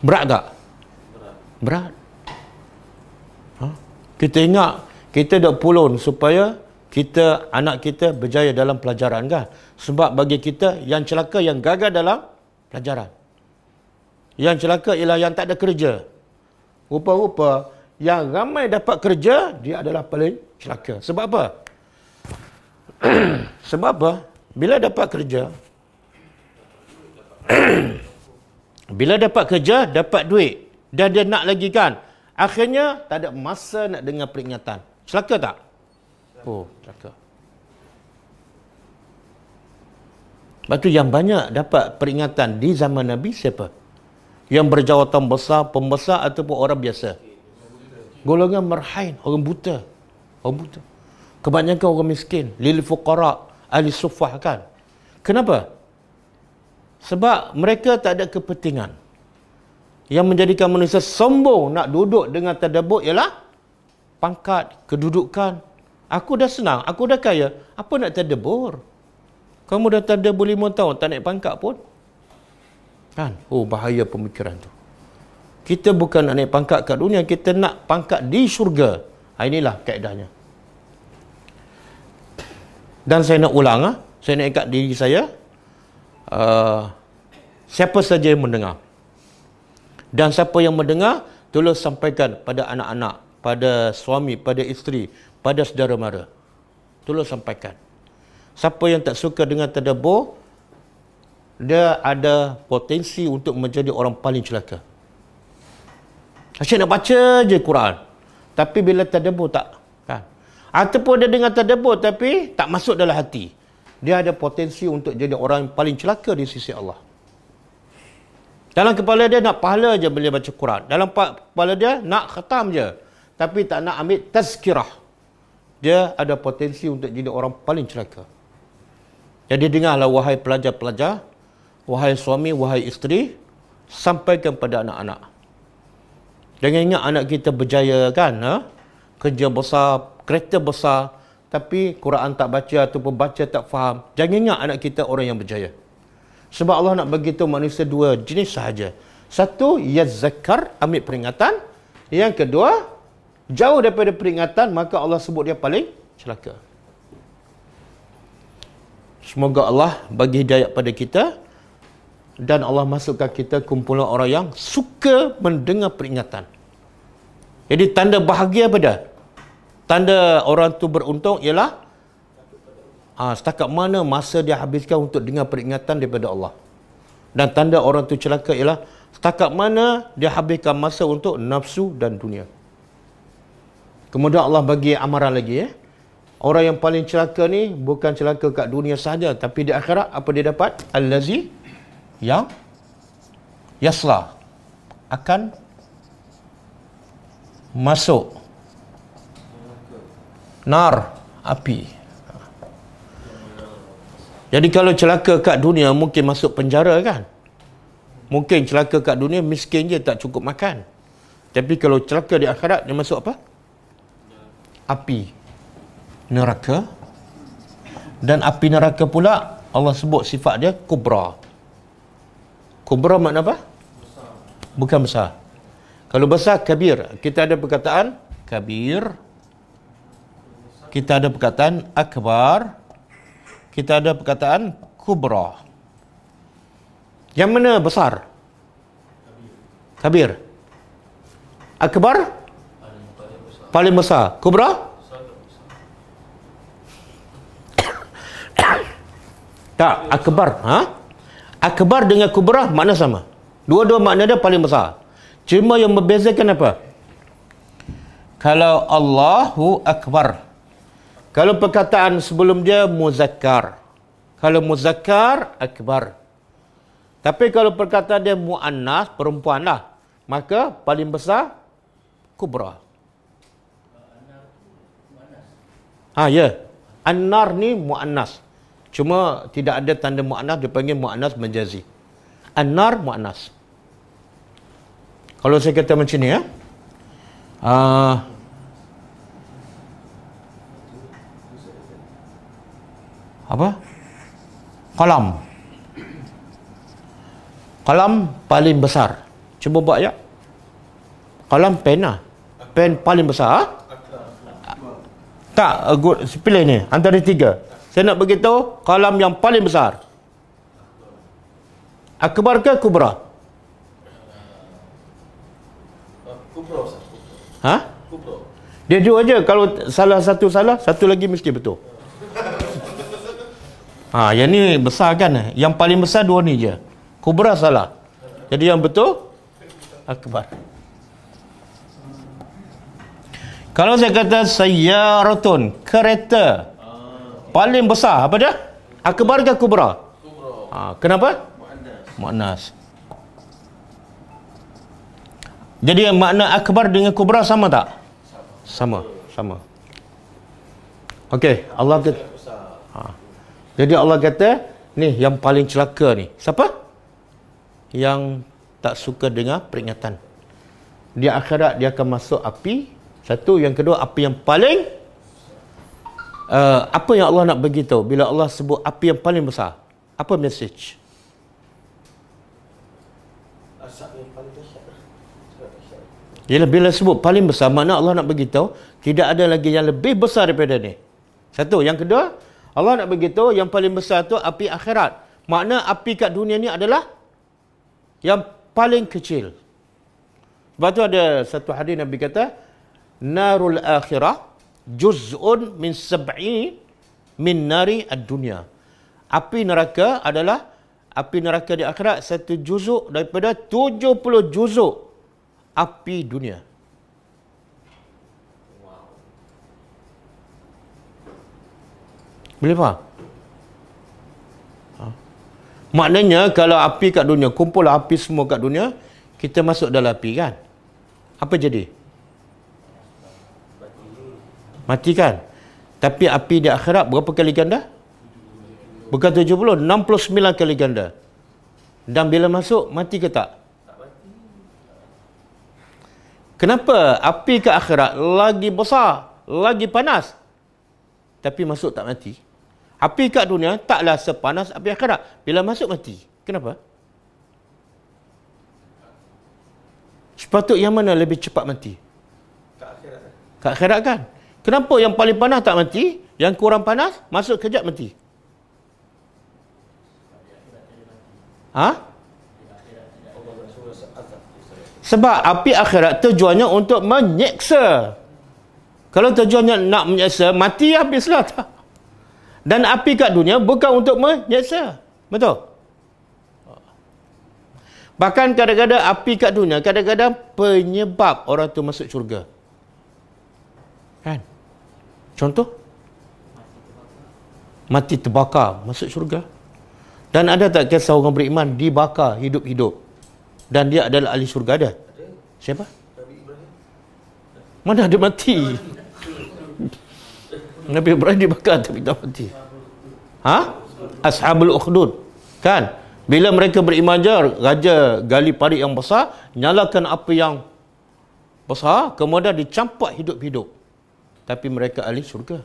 Berat tak? Berat. Berat. Ha? Kita ingat kita dok pulun supaya kita anak kita berjaya dalam pelajaran kah? Sebab bagi kita yang celaka yang gagal dalam pelajaran. Yang celaka ialah yang tak ada kerja. Rupa-rupa yang ramai dapat kerja dia adalah paling celaka. Sebab apa? Sebab apa? Bila dapat kerja Bila dapat kerja dapat duit dan dia nak lagi kan? Akhirnya tak ada masa nak dengar peringatan. Celaka tak? Oh, celaka. Sebab tu yang banyak dapat peringatan di zaman Nabi siapa? Yang berjawatan besar, pembesar ataupun orang biasa? Golongan merhain, orang buta. Orang buta. Kebanyakan orang miskin, lili fuqara, ahli sufah kan. Kenapa? Sebab mereka tak ada kepentingan. Yang menjadikan manusia sombong nak duduk dengan tadabbur ialah pangkat, kedudukan. Aku dah senang, aku dah kaya. Apa nak terdebur? Kamu dah terdebur lima tahun, tak naik pangkat pun. Kan? Oh, bahaya pemikiran tu. Kita bukan nak naik pangkat kat dunia, kita nak pangkat di syurga. Ha, inilah kaedahnya. Dan saya nak ulang, ah. saya nak ikat diri saya. Uh, siapa saja yang mendengar. Dan siapa yang mendengar, tolong sampaikan pada anak-anak pada suami, pada isteri, pada saudara mara. Tolong sampaikan. Siapa yang tak suka dengan tadabur, dia ada potensi untuk menjadi orang paling celaka. Asyik nak baca je Quran. Tapi bila tadabur tak. Kan? Ataupun dia dengar tadabur tapi tak masuk dalam hati. Dia ada potensi untuk jadi orang yang paling celaka di sisi Allah. Dalam kepala dia nak pahala je bila baca Quran. Dalam kepala dia nak khatam je tapi tak nak ambil tazkirah. Dia ada potensi untuk jadi orang paling celaka. Jadi dengarlah wahai pelajar-pelajar, wahai suami, wahai isteri, sampaikan pada anak-anak. Jangan ingat anak kita berjaya kan, ha? kerja besar, kereta besar, tapi Quran tak baca ataupun baca tak faham. Jangan ingat anak kita orang yang berjaya. Sebab Allah nak beritahu manusia dua jenis sahaja. Satu, ya zakar, ambil peringatan. Yang kedua, jauh daripada peringatan maka Allah sebut dia paling celaka semoga Allah bagi hidayah pada kita dan Allah masukkan kita kumpulan orang yang suka mendengar peringatan jadi tanda bahagia pada tanda orang tu beruntung ialah ha, setakat mana masa dia habiskan untuk dengar peringatan daripada Allah dan tanda orang tu celaka ialah setakat mana dia habiskan masa untuk nafsu dan dunia Kemudian Allah bagi amaran lagi eh. Orang yang paling celaka ni bukan celaka kat dunia saja tapi di akhirat apa dia dapat? Al Allazi yang yasla akan masuk nar api. Jadi kalau celaka kat dunia mungkin masuk penjara kan? Mungkin celaka kat dunia miskin je tak cukup makan. Tapi kalau celaka di akhirat dia masuk apa? api neraka dan api neraka pula Allah sebut sifat dia kubra kubra makna apa? Besar. bukan besar kalau besar kabir kita ada perkataan kabir kita ada perkataan akbar kita ada perkataan kubra yang mana besar? kabir, kabir. akbar paling besar. Kubra? tak, akbar. Ha? Akbar dengan kubra makna sama. Dua-dua makna dia paling besar. Cuma yang membezakan apa? Kalau Allahu Akbar. Kalau perkataan sebelum dia muzakkar. Kalau muzakkar, akbar. Tapi kalau perkataan dia mu'annas, perempuan lah. Maka paling besar, kubrah. Ha ya. An-nar ni muannas. Cuma tidak ada tanda muannas dipanggil muannas majazi. An-nar muannas. Kalau saya kata macam ni ya. Ha uh, apa? Kolam. Kolam paling besar. Cuba buat ya. Kolam pena. Pen paling besar. Ha? Tak a good pilih ni antara tiga. Saya nak begitu kalam yang paling besar. Akbar ke kubra? Uh, kubra Ustaz. Ha? Kubra. Dia dua aja kalau salah satu salah, satu lagi mesti betul. ha, yang ni besar kan? Yang paling besar dua ni je. Kubra salah. Jadi yang betul Akbar. Kalau saya kata sayyaratun, kereta. Paling besar apa dia? Akbar ke kubra? Kubra. Ha, kenapa? Muannas. Jadi makna akbar dengan kubra sama tak? Sama. Sama. Okey, Allah kata ha. Jadi Allah kata, ni yang paling celaka ni. Siapa? Yang tak suka dengar peringatan. dia akhirat dia akan masuk api satu, yang kedua apa yang paling uh, apa yang Allah nak beritahu bila Allah sebut api yang paling besar? Apa message? Yalah, bila sebut paling besar, makna Allah nak beritahu tidak ada lagi yang lebih besar daripada ni. Satu. Yang kedua, Allah nak beritahu yang paling besar tu api akhirat. Makna api kat dunia ni adalah yang paling kecil. Sebab tu ada satu hadis Nabi kata, narul akhirah juz'un min sab'i min nari ad-dunya. Api neraka adalah api neraka di akhirat satu juzuk daripada 70 juzuk api dunia. Boleh faham? Ha? Maknanya kalau api kat dunia, kumpul api semua kat dunia, kita masuk dalam api kan? Apa jadi? Apa jadi? Matikan. Tapi api di akhirat berapa kali ganda? Bukan 70, 69 kali ganda. Dan bila masuk, mati ke tak? Kenapa api ke akhirat lagi besar, lagi panas? Tapi masuk tak mati. Api kat dunia taklah sepanas api akhirat. Bila masuk mati. Kenapa? Sepatut yang mana lebih cepat mati? Kat akhirat. Eh? Kat akhirat kan? Kenapa yang paling panas tak mati, yang kurang panas masuk kejap mati? Ha? Sebab api akhirat tujuannya untuk menyeksa. Kalau tujuannya nak menyeksa, mati habislah tak. Dan api kat dunia bukan untuk menyeksa. Betul? Bahkan kadang-kadang api kat dunia, kadang-kadang penyebab orang tu masuk syurga. Contoh? Mati terbakar masuk syurga. Dan ada tak kisah orang beriman dibakar hidup-hidup? Dan dia adalah ahli syurga ada? Siapa? Mana ada mati? Nabi Ibrahim dibakar tapi tak mati. Ha? Ashabul Ukhdud. Kan? Bila mereka beriman raja gali parit yang besar, nyalakan api yang besar, kemudian dicampak hidup-hidup tapi mereka ahli syurga.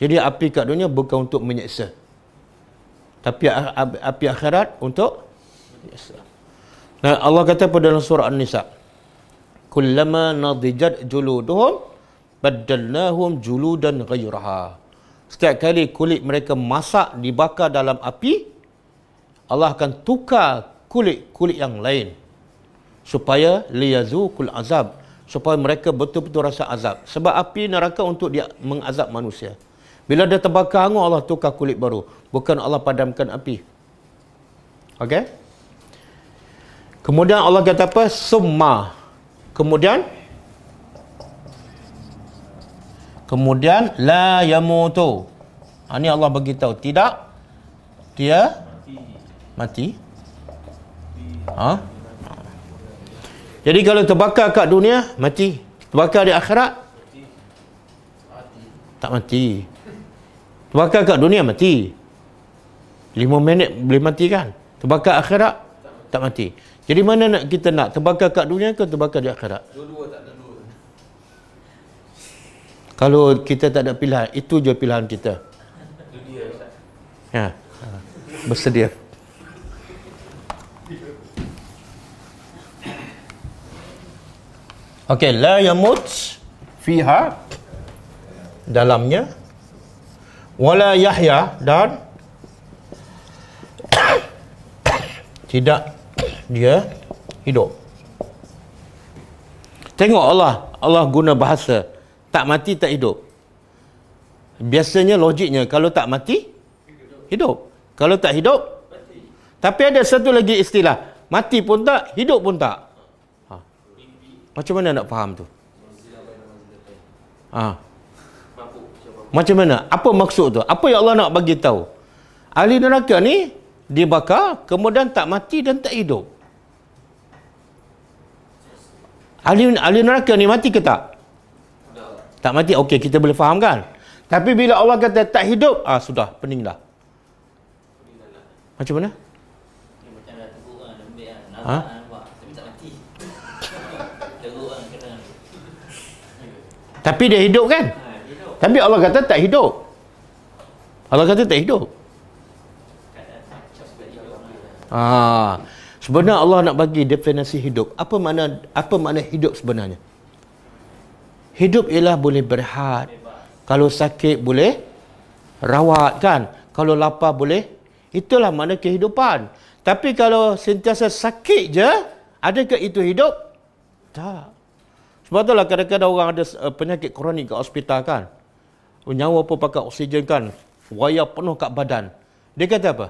Jadi api kat dunia bukan untuk menyeksa. Tapi ah, api akhirat untuk menyeksa. Nah, Allah kata pada dalam surah An-Nisa. Kullama nadijat juluduhum badalnahum juludan ghayraha. Setiap kali kulit mereka masak dibakar dalam api, Allah akan tukar kulit-kulit yang lain supaya liyazukul azab supaya mereka betul-betul rasa azab. Sebab api neraka untuk dia mengazab manusia. Bila dia terbakar hangus, Allah tukar kulit baru. Bukan Allah padamkan api. Okey? Kemudian Allah kata apa? Summa. Kemudian? Kemudian, La yamutu. Ha, ini Allah beritahu. Tidak, dia mati. Ha? Jadi kalau terbakar kat dunia, mati. Terbakar di akhirat? Mati. Tak mati. Terbakar kat dunia, mati. Lima minit boleh mati kan? Terbakar akhirat? Tak mati. Jadi mana nak kita nak? Terbakar kat dunia ke terbakar di akhirat? Kalau kita tak ada pilihan, itu je pilihan kita. Dunia, Ustaz. Ya. Ha. Bersedia. Okey, la yamut fiha dalamnya wala yahya dan tidak dia hidup. Tengok Allah, Allah guna bahasa tak mati tak hidup. Biasanya logiknya kalau tak mati hidup. Kalau tak hidup mati. Tapi ada satu lagi istilah, mati pun tak, hidup pun tak. Macam mana nak faham tu? Ha. Macam mana? Apa maksud tu? Apa yang Allah nak bagi tahu? Ahli neraka ni dia dibakar, kemudian tak mati dan tak hidup. Ahli, ahli neraka ni mati ke tak? Tak mati. Okey, kita boleh faham kan? Tapi bila Allah kata tak hidup, ah ha, sudah, pening dah. Lah. Macam mana? Kan? Ha? Tapi dia hidup kan? Ha, Tapi Allah kata tak hidup. Allah kata tak hidup. Ah, sebenarnya Allah nak bagi definisi hidup. Apa makna apa makna hidup sebenarnya? Hidup ialah boleh berehat. Kalau sakit boleh rawat kan? Kalau lapar boleh itulah makna kehidupan. Tapi kalau sentiasa sakit je, adakah itu hidup? Tak. Sebab itulah kadang-kadang orang ada eh, penyakit kronik kat hospital kan. Nyawa pun pakai oksigen kan. Wayar penuh kat badan. Dia kata apa?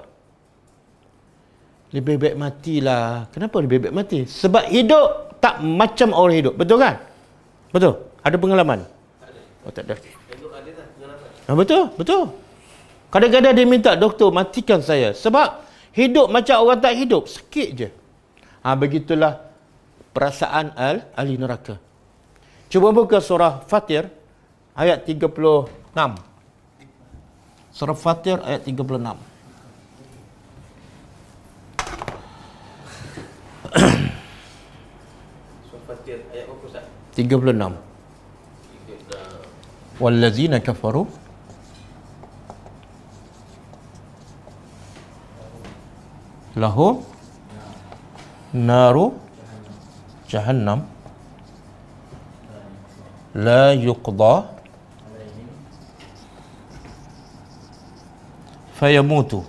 Lebih baik matilah. Kenapa lebih baik mati? Sebab hidup tak macam orang hidup. Betul kan? Betul? Ada pengalaman? Tak ada. Oh, tak ada. Ha, betul? Betul? Kadang-kadang dia minta doktor matikan saya. Sebab hidup macam orang tak hidup. Sakit je. Ha, begitulah perasaan al ahli neraka. Cuba buka surah Fatir ayat 36. Surah Fatir ayat 36. Surah Fatir ayat berapa 36. Wallazina kafaru lahum naru jahannam, jahannam. لا يقضى فيموت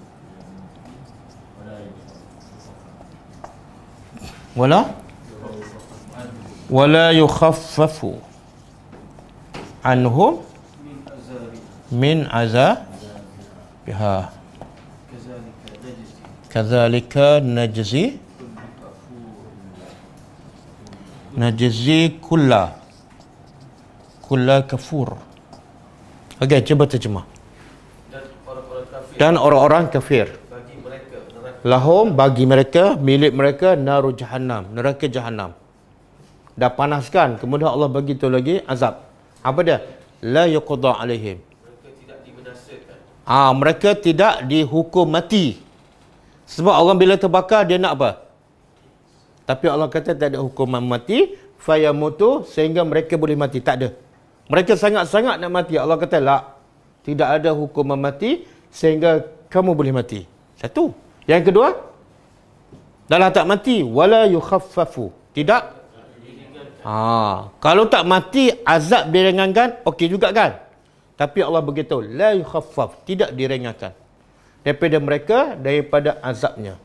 ولا ولا يخفف عنهم من عذابها كذلك نجزي نجزي كل kulla kafur. Okey, cuba terjemah. Dan orang-orang kafir. Bagi mereka, Lahum bagi mereka, milik mereka, naru jahannam. Neraka jahannam. Dah panaskan. Kemudian Allah bagi tu lagi azab. Apa dia? La yuqadha alaihim. Ah mereka tidak dihukum mati. Sebab orang bila terbakar dia nak apa? Tapi Allah kata tak ada hukuman mati Faya fayamutu sehingga mereka boleh mati tak ada. Mereka sangat-sangat nak mati. Allah kata, tak. Tidak ada hukum mati sehingga kamu boleh mati. Satu. Yang kedua, dalam tak mati, wala yukhaffafu. Tidak? Ha. Kalau tak mati, azab direngangkan, okey juga kan? Tapi Allah beritahu, la yukhaffaf. Tidak direngangkan. Daripada mereka, daripada azabnya.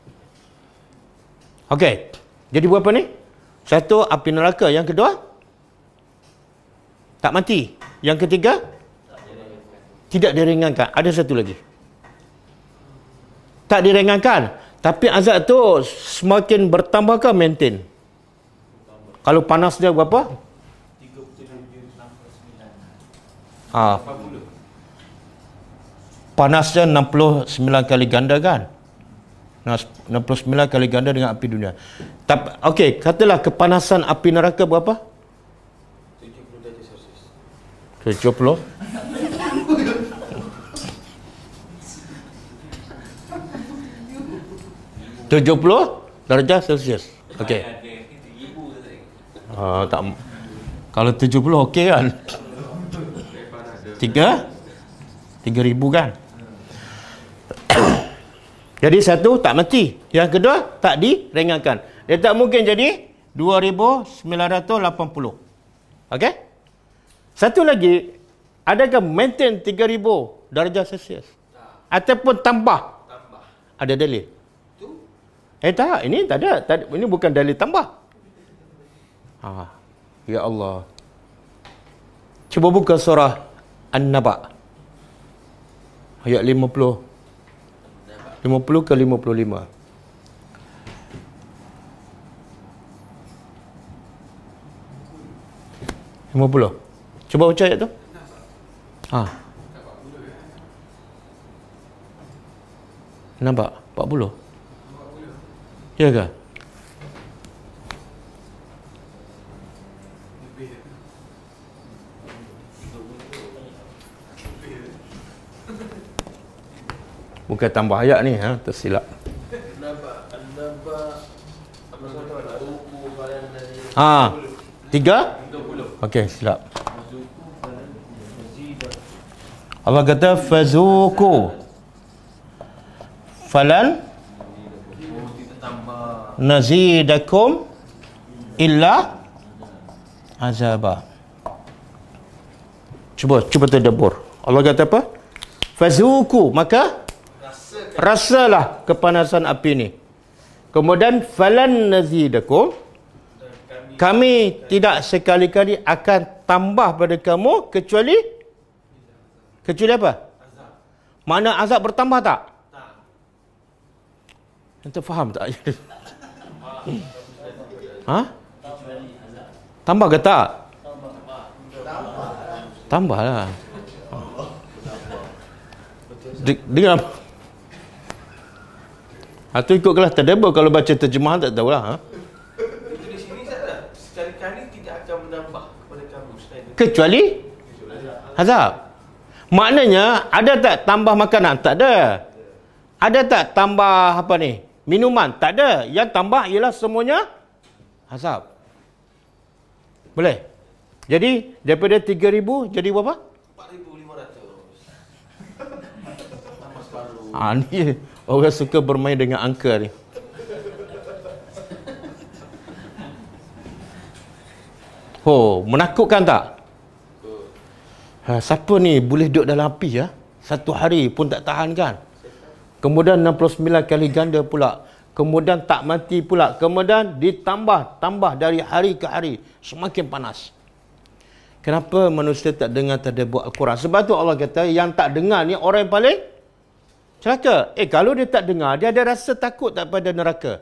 Okey. Jadi berapa ni? Satu, api neraka. Yang kedua, tak mati. Yang ketiga? Tidak diringankan. Ada satu lagi. Tak diringankan. Tapi azab tu semakin bertambah ke maintain? Kalau panas dia berapa? 39. Ah. Ha. Panas dia 69 kali ganda kan? 69 kali ganda dengan api dunia. Tapi okey, katalah kepanasan api neraka berapa? 39 tujuh puluh tujuh puluh darjah Celsius okey uh, tak kalau tujuh puluh okey kan tiga tiga ribu kan jadi satu tak mati yang kedua tak direngankan, dia tak mungkin jadi 2980 okey satu lagi, adakah maintain 3000 darjah Celsius? Tak. Ataupun tambah? Tambah. Ada dalil? Itu? Eh tak, ini tak ada. Tak, ini bukan dalil tambah. Ha. Ya Allah. Cuba buka surah An-Naba. Ayat 50. 50 ke 55. Lima puluh. Cuba baca ayat tu. Ha. Nampak? 40. Ya ke? Bukan tambah ayat ni ha tersilap. Ha. Tiga? Okey, silap. Allah kata fazuku falan nazidakum illa azaba cuba cuba terdebur Allah kata apa fazuku maka rasalah kepanasan api ni kemudian falan nazidakum kami tidak sekali-kali akan tambah pada kamu kecuali Kecuali apa? Azab. Mana azab bertambah tak? Tak. Entah faham tak? ha? Tambah. tambah ke tak? Tambah. Tambah. Tambahlah. Dengar apa? Itu ha, ikutlah terdebar kalau baca terjemahan tak tahulah. Ha? Lah. Kecuali? Azab. Maknanya ada tak tambah makanan? Tak ada. Ada tak tambah apa ni? Minuman? Tak ada. Yang tambah ialah semuanya hasab. Boleh. Jadi daripada 3000 jadi berapa? 4500. Ha, ah, ni orang suka bermain dengan angka ni. Oh, menakutkan tak? Ha, siapa ni boleh duduk dalam api ya? Satu hari pun tak tahan kan? Kemudian 69 kali ganda pula. Kemudian tak mati pula. Kemudian ditambah, tambah dari hari ke hari. Semakin panas. Kenapa manusia tak dengar tak ada buat Al-Quran? Sebab tu Allah kata yang tak dengar ni orang yang paling celaka. Eh kalau dia tak dengar, dia ada rasa takut tak pada neraka.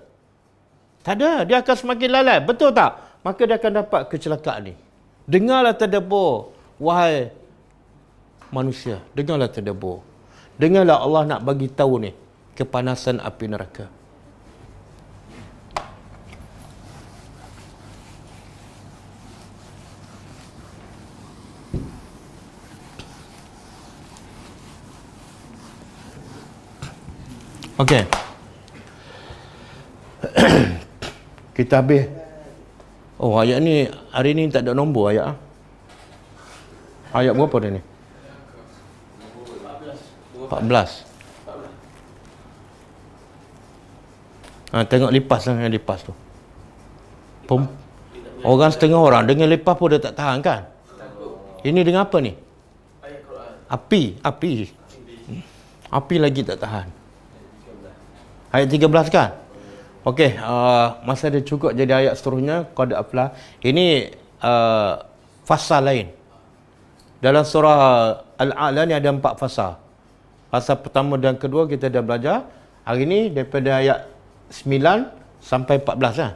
Tak ada. Dia akan semakin lalai. Betul tak? Maka dia akan dapat kecelakaan ni. Dengarlah tak ada Wahai manusia, dengarlah terdebur. Dengarlah Allah nak bagi tahu ni kepanasan api neraka. Okey. Kita habis. Oh, ayat ni hari ni tak ada nombor ayat ah. Ayat berapa dia ni? Ha, tengok lipas lah yang lipas tu. Pem- lipas. Orang setengah orang dengan lipas pun dia tak tahan kan? Ini dengan apa ni? Api. Api. Api lagi tak tahan. Ayat 13 kan? Okey. Uh, masa dia cukup jadi ayat seterusnya. Kodak Afla. Ini uh, ah, fasa lain. Dalam surah Al-A'la ni ada empat fasa pasal pertama dan kedua kita dah belajar. Hari ini daripada ayat 9 sampai 14 lah.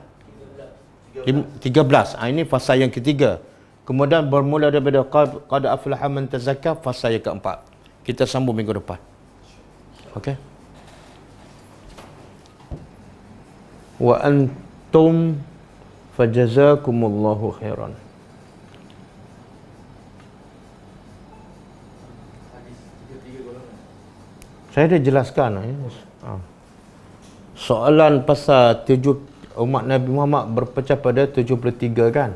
13. Ha, ah, ini fasa yang ketiga. Kemudian bermula daripada qad aflaha man tazakka fasa yang keempat. Kita sambung minggu depan. Okay. Wa antum fajazakumullahu khairan. saya dah jelaskan ya. soalan pasal tujuh umat Nabi Muhammad berpecah pada 73 kan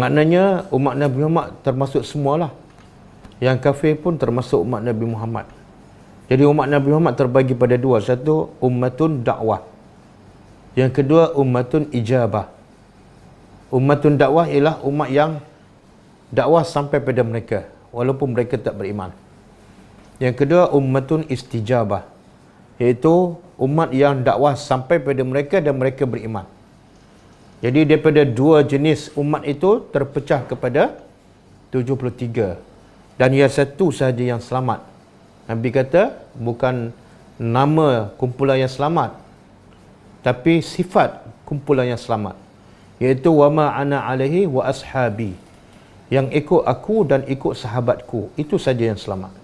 maknanya umat Nabi Muhammad termasuk semualah yang kafir pun termasuk umat Nabi Muhammad jadi umat Nabi Muhammad terbagi pada dua satu ummatun dakwah yang kedua ummatun ijabah ummatun dakwah ialah umat yang dakwah sampai pada mereka walaupun mereka tak beriman yang kedua ummatun istijabah iaitu umat yang dakwah sampai pada mereka dan mereka beriman. Jadi daripada dua jenis umat itu terpecah kepada 73 dan ia satu sahaja yang selamat. Nabi kata bukan nama kumpulan yang selamat tapi sifat kumpulan yang selamat iaitu wama ana alaihi wa ashabi yang ikut aku dan ikut sahabatku itu saja yang selamat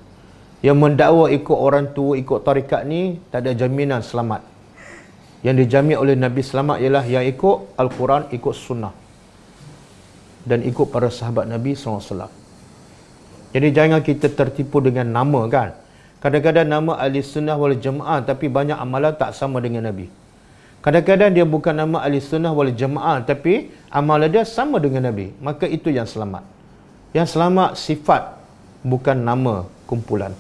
yang mendakwa ikut orang tua, ikut tarikat ni Tak ada jaminan selamat Yang dijamin oleh Nabi selamat ialah Yang ikut Al-Quran, ikut sunnah Dan ikut para sahabat Nabi SAW Jadi jangan kita tertipu dengan nama kan Kadang-kadang nama Ahli Sunnah wal Jemaah Tapi banyak amalan tak sama dengan Nabi Kadang-kadang dia bukan nama Ahli Sunnah wal Jemaah Tapi amalan dia sama dengan Nabi Maka itu yang selamat Yang selamat sifat bukan nama kumpulan.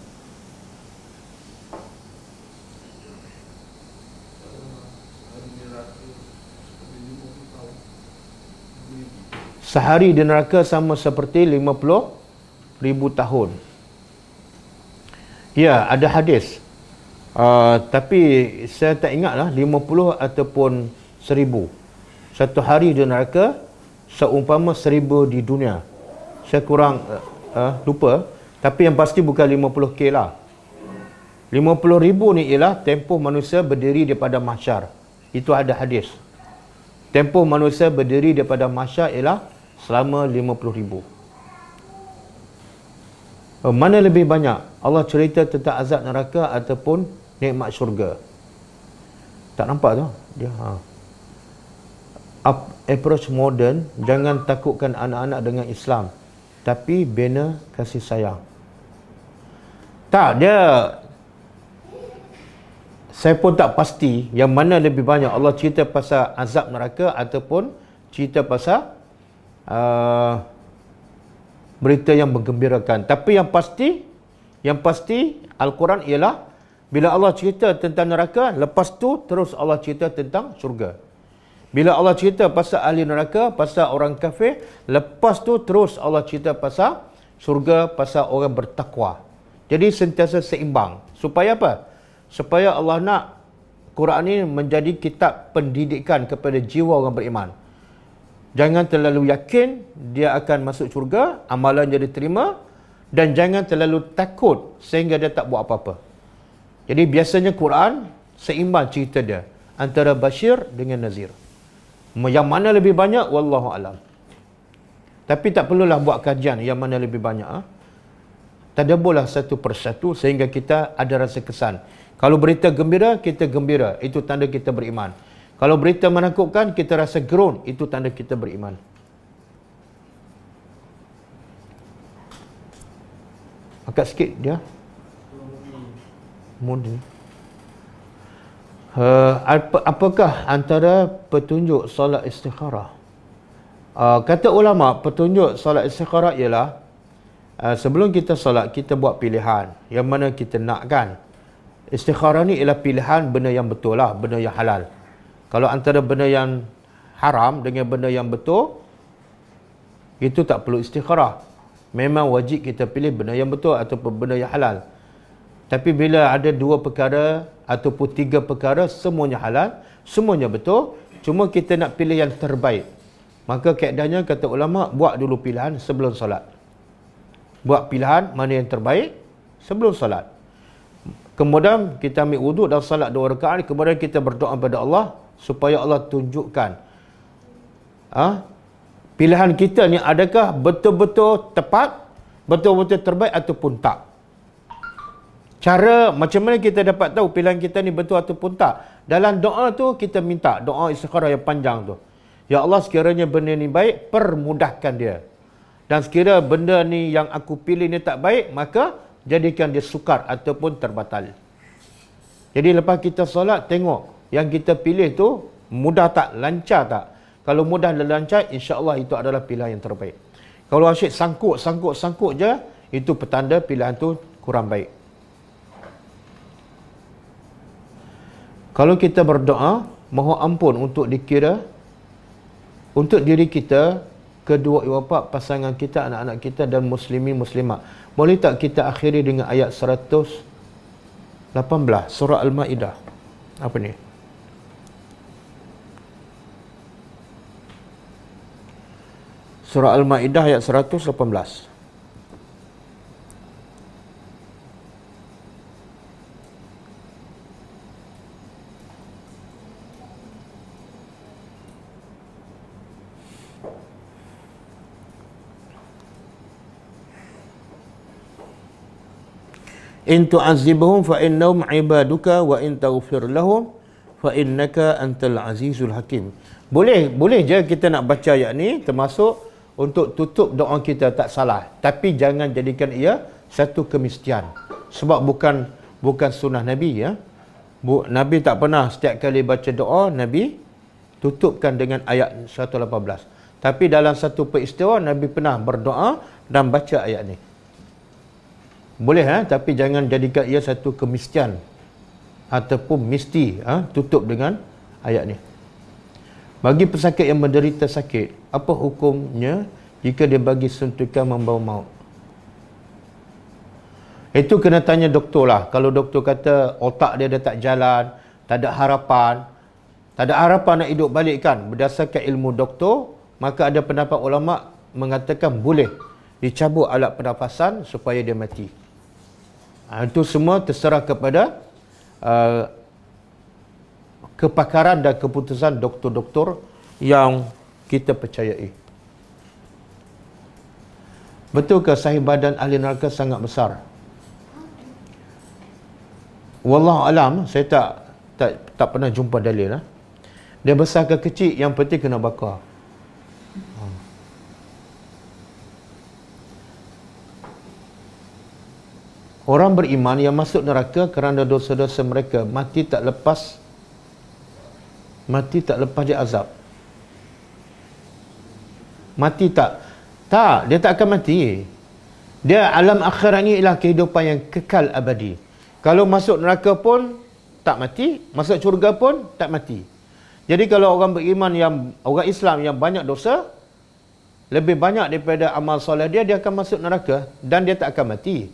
Sehari di neraka sama seperti 50 ribu tahun. Ya, ada hadis. Uh, tapi saya tak ingat ingatlah 50 ataupun 1000. Satu hari di neraka seumpama 1000 di dunia. Saya kurang uh, uh, lupa, tapi yang pasti bukan 50k lah. ribu ni ialah tempoh manusia berdiri daripada masyar. Itu ada hadis. Tempoh manusia berdiri daripada mahsyar ialah selama lima puluh ribu eh, mana lebih banyak Allah cerita tentang azab neraka ataupun nikmat syurga tak nampak tu dia ha. Up, approach modern jangan takutkan anak-anak dengan Islam tapi bina kasih sayang tak dia saya pun tak pasti yang mana lebih banyak Allah cerita pasal azab neraka ataupun cerita pasal uh, berita yang menggembirakan. Tapi yang pasti, yang pasti Al-Quran ialah bila Allah cerita tentang neraka, lepas tu terus Allah cerita tentang syurga. Bila Allah cerita pasal ahli neraka, pasal orang kafir, lepas tu terus Allah cerita pasal syurga, pasal orang bertakwa. Jadi sentiasa seimbang. Supaya apa? Supaya Allah nak Quran ini menjadi kitab pendidikan kepada jiwa orang beriman jangan terlalu yakin dia akan masuk syurga, amalan dia diterima dan jangan terlalu takut sehingga dia tak buat apa-apa. Jadi biasanya Quran seimbang cerita dia antara Bashir dengan Nazir. Yang mana lebih banyak wallahu alam. Tapi tak perlulah buat kajian yang mana lebih banyak ah. Ha? Tadabburlah satu persatu sehingga kita ada rasa kesan. Kalau berita gembira, kita gembira. Itu tanda kita beriman. Kalau berita menakutkan, kita rasa gerun, Itu tanda kita beriman. Angkat sikit dia. Mudi. Uh, apakah antara petunjuk solat istikharah? Uh, kata ulama, petunjuk solat istikharah ialah uh, sebelum kita solat, kita buat pilihan yang mana kita nakkan. kan. Istikharah ni ialah pilihan benda yang betul lah, benda yang halal. Kalau antara benda yang haram dengan benda yang betul, itu tak perlu istikharah. Memang wajib kita pilih benda yang betul ataupun benda yang halal. Tapi bila ada dua perkara ataupun tiga perkara, semuanya halal, semuanya betul, cuma kita nak pilih yang terbaik. Maka keadaannya kata ulama, buat dulu pilihan sebelum solat. Buat pilihan mana yang terbaik sebelum solat. Kemudian kita ambil wuduk dan salat dua rakaat, kemudian kita berdoa kepada Allah supaya Allah tunjukkan ha? pilihan kita ni adakah betul-betul tepat, betul-betul terbaik ataupun tak. Cara macam mana kita dapat tahu pilihan kita ni betul ataupun tak. Dalam doa tu kita minta doa istikharah yang panjang tu. Ya Allah sekiranya benda ni baik, permudahkan dia. Dan sekiranya benda ni yang aku pilih ni tak baik, maka jadikan dia sukar ataupun terbatal. Jadi lepas kita solat, tengok yang kita pilih tu mudah tak lancar tak kalau mudah dan lancar insyaallah itu adalah pilihan yang terbaik kalau asyik sangkut sangkut sangkut je itu petanda pilihan tu kurang baik kalau kita berdoa mohon ampun untuk dikira untuk diri kita kedua ibu bapa pasangan kita anak-anak kita dan muslimin muslimat boleh tak kita akhiri dengan ayat 118 surah al-maidah apa ni 118 Surah Al-Maidah ayat 118 In tu'azzibhum fa innahum 'ibaduka wa in taghfir lahum fa innaka antal 'azizul hakim. Boleh, boleh je kita nak baca ayat ni termasuk untuk tutup doa kita tak salah tapi jangan jadikan ia satu kemistian sebab bukan bukan sunnah nabi ya Bu, nabi tak pernah setiap kali baca doa nabi tutupkan dengan ayat 118 tapi dalam satu peristiwa nabi pernah berdoa dan baca ayat ni boleh eh tapi jangan jadikan ia satu kemistian ataupun misti ha? tutup dengan ayat ni bagi pesakit yang menderita sakit, apa hukumnya jika dia bagi suntikan membawa maut? Itu kena tanya doktor lah. Kalau doktor kata otak dia dah tak jalan, tak ada harapan, tak ada harapan nak hidup balik kan? Berdasarkan ilmu doktor, maka ada pendapat ulama mengatakan boleh dicabut alat pernafasan supaya dia mati. Ha, itu semua terserah kepada uh, kepakaran dan keputusan doktor-doktor yang kita percayai. Betul ke sahih badan ahli neraka sangat besar? Wallah alam, saya tak tak tak pernah jumpa dalil lah. Dia besar ke kecil, yang penting kena bakar. Orang beriman yang masuk neraka kerana dosa-dosa mereka mati tak lepas mati tak lepas dia azab mati tak tak dia tak akan mati dia alam akhirat ni ialah kehidupan yang kekal abadi kalau masuk neraka pun tak mati masuk syurga pun tak mati jadi kalau orang beriman yang orang Islam yang banyak dosa lebih banyak daripada amal soleh dia dia akan masuk neraka dan dia tak akan mati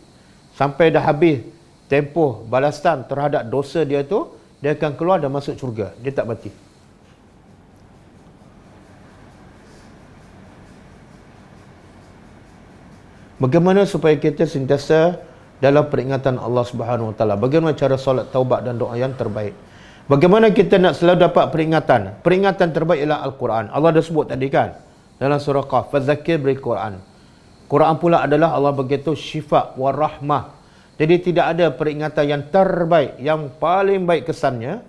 sampai dah habis tempoh balasan terhadap dosa dia tu dia akan keluar dan masuk syurga dia tak mati Bagaimana supaya kita sentiasa dalam peringatan Allah Subhanahu Wa Bagaimana cara solat taubat dan doa yang terbaik? Bagaimana kita nak selalu dapat peringatan? Peringatan terbaik ialah Al-Quran. Allah dah sebut tadi kan? Dalam surah Qaf, "Fadzakir beri Quran." Quran pula adalah Allah begitu syifa wa rahmah. Jadi tidak ada peringatan yang terbaik yang paling baik kesannya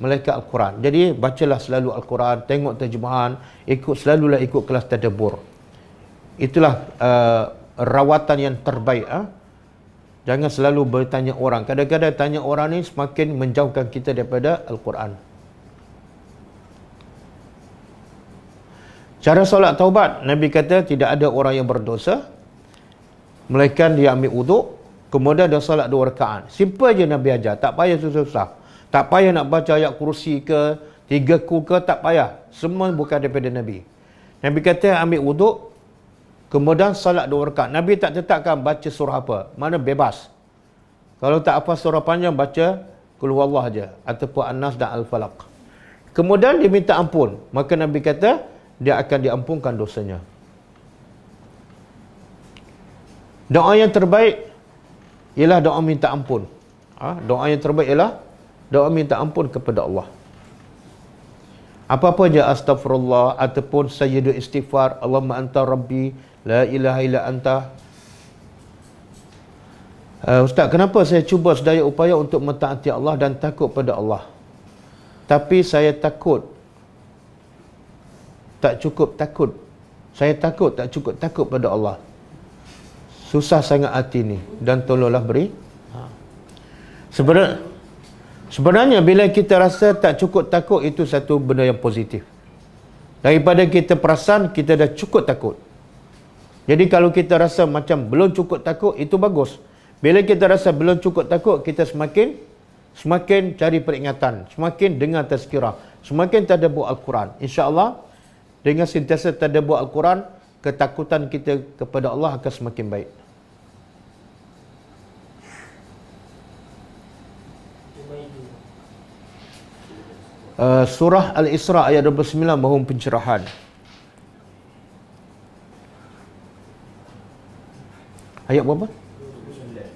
melainkan Al-Quran. Jadi bacalah selalu Al-Quran, tengok terjemahan, ikut selalulah ikut kelas tadabbur itulah uh, rawatan yang terbaik ah. Jangan selalu bertanya orang. Kadang-kadang tanya orang ni semakin menjauhkan kita daripada Al-Quran. Cara solat taubat, Nabi kata tidak ada orang yang berdosa. Melainkan dia ambil uduk, kemudian dia solat dua rekaan. Simple je Nabi ajar, tak payah susah-susah. Tak payah nak baca ayat kursi ke, tiga ku ke, tak payah. Semua bukan daripada Nabi. Nabi kata ambil uduk, Kemudian salat dua rakaat. Nabi tak tetapkan baca surah apa. Mana bebas. Kalau tak apa surah panjang baca Kulhu Allah je ataupun An-Nas dan Al-Falaq. Kemudian dia minta ampun. Maka Nabi kata dia akan diampunkan dosanya. Doa yang terbaik ialah doa minta ampun. Ha? Doa yang terbaik ialah doa minta ampun kepada Allah. Apa-apa je astagfirullah ataupun sayyidu istighfar Allah anta rabbi La ilaha illa anta uh, Ustaz, kenapa saya cuba sedaya upaya untuk mentaati Allah dan takut pada Allah Tapi saya takut Tak cukup takut Saya takut tak cukup takut pada Allah Susah sangat hati ni Dan tolonglah beri ha. Sebenarnya Sebenarnya bila kita rasa tak cukup takut itu satu benda yang positif. Daripada kita perasan kita dah cukup takut. Jadi kalau kita rasa macam belum cukup takut, itu bagus. Bila kita rasa belum cukup takut, kita semakin semakin cari peringatan, semakin dengar tazkirah, semakin tadabbur al-Quran. Insya-Allah dengan sentiasa tadabbur al-Quran, ketakutan kita kepada Allah akan semakin baik. Uh, surah Al-Isra ayat 29 mohon pencerahan. Ayat berapa? 29.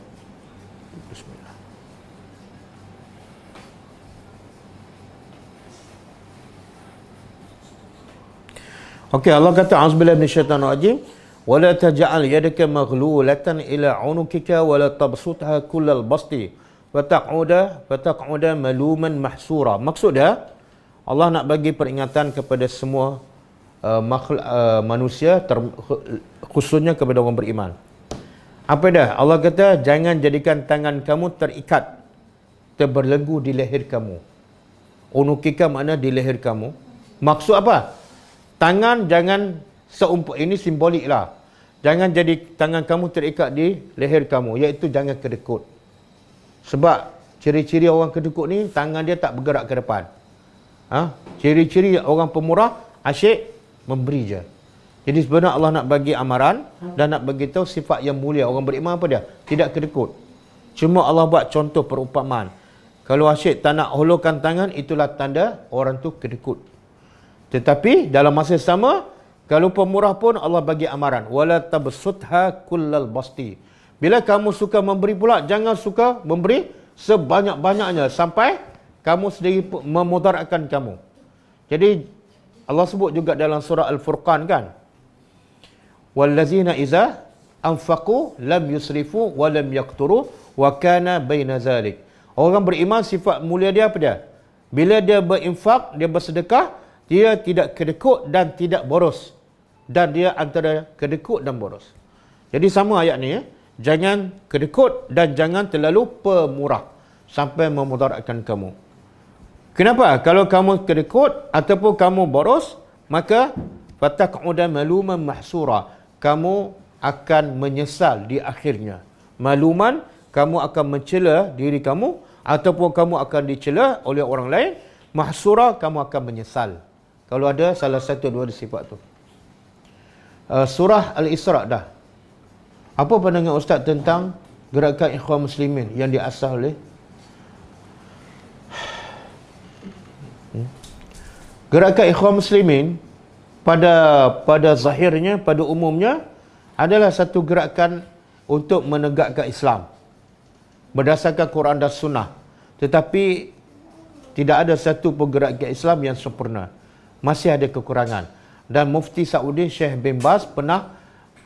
Okey, Allah kata auzubillahi minasyaitanir rajim wala taj'al yadaka maghlulatan ila unukika wala tabsutha kullal basti wa taq'uda wa taq'uda maluman mahsura. Maksudnya Allah nak bagi peringatan kepada semua uh, makhluk uh, manusia ter- khususnya kepada orang beriman. Apa dah? Allah kata, jangan jadikan tangan kamu terikat. Terberlenggu di leher kamu. Unukika makna di leher kamu. Maksud apa? Tangan jangan seumpuk. Ini simbolik lah. Jangan jadi tangan kamu terikat di leher kamu. Iaitu jangan kedekut. Sebab ciri-ciri orang kedekut ni, tangan dia tak bergerak ke depan. Ha? Ciri-ciri orang pemurah, asyik, memberi je. Jadi sebenarnya Allah nak bagi amaran dan nak bagi tahu sifat yang mulia orang beriman apa dia? Tidak kedekut. Cuma Allah buat contoh perumpamaan. Kalau asyik tak nak holokan tangan itulah tanda orang tu kedekut. Tetapi dalam masa sama kalau pemurah pun Allah bagi amaran wala tabsutha kullal basti. Bila kamu suka memberi pula jangan suka memberi sebanyak-banyaknya sampai kamu sendiri memudaratkan kamu. Jadi Allah sebut juga dalam surah Al-Furqan kan? wallazina iza anfaqu lam yusrifu wa lam yaqturu wa kana baina zalik orang beriman sifat mulia dia apa dia bila dia berinfak dia bersedekah dia tidak kedekut dan tidak boros dan dia antara kedekut dan boros jadi sama ayat ni ya jangan kedekut dan jangan terlalu pemurah sampai memudaratkan kamu kenapa kalau kamu kedekut ataupun kamu boros maka fatak'uda maluman mahsura kamu akan menyesal di akhirnya. Maluman, kamu akan mencela diri kamu ataupun kamu akan dicela oleh orang lain. Mahsura, kamu akan menyesal. Kalau ada salah satu dua sifat tu. Uh, surah Al-Isra' dah. Apa pandangan Ustaz tentang gerakan ikhwan muslimin yang diasah oleh hmm? Gerakan ikhwan muslimin pada pada zahirnya pada umumnya adalah satu gerakan untuk menegakkan Islam berdasarkan Quran dan Sunnah. Tetapi tidak ada satu pergerakan Islam yang sempurna. Masih ada kekurangan. Dan Mufti Saudi Syekh bin Bas pernah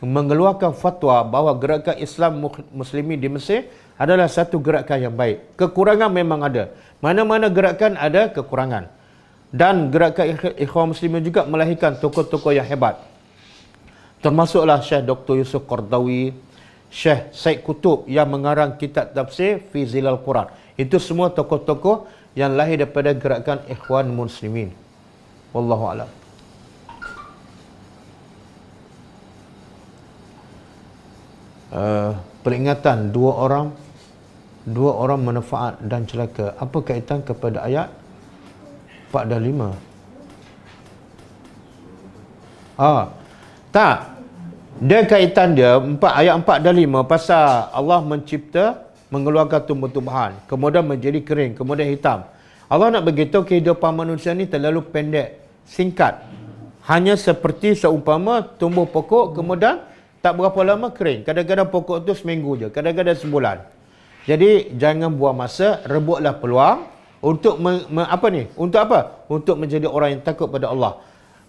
mengeluarkan fatwa bahawa gerakan Islam Muslimi di Mesir adalah satu gerakan yang baik. Kekurangan memang ada. Mana-mana gerakan ada kekurangan dan gerakan ikhwan muslimin juga melahirkan tokoh-tokoh yang hebat. Termasuklah Syekh Dr. Yusuf Qardawi, Syekh Said Kutub yang mengarang kitab tafsir Fi Zilal Quran. Itu semua tokoh-tokoh yang lahir daripada gerakan ikhwan muslimin. Wallahu a'lam. Uh, peringatan dua orang dua orang manfaat dan celaka apa kaitan kepada ayat Empat dan 5 Ah, tak dia kaitan dia empat ayat empat dan lima. pasal Allah mencipta mengeluarkan tumbuh-tumbuhan kemudian menjadi kering kemudian hitam Allah nak begitu kehidupan manusia ni terlalu pendek singkat hanya seperti seumpama tumbuh pokok kemudian tak berapa lama kering kadang-kadang pokok tu seminggu je kadang-kadang sebulan jadi jangan buang masa rebutlah peluang untuk me, me, apa ni untuk apa untuk menjadi orang yang takut pada Allah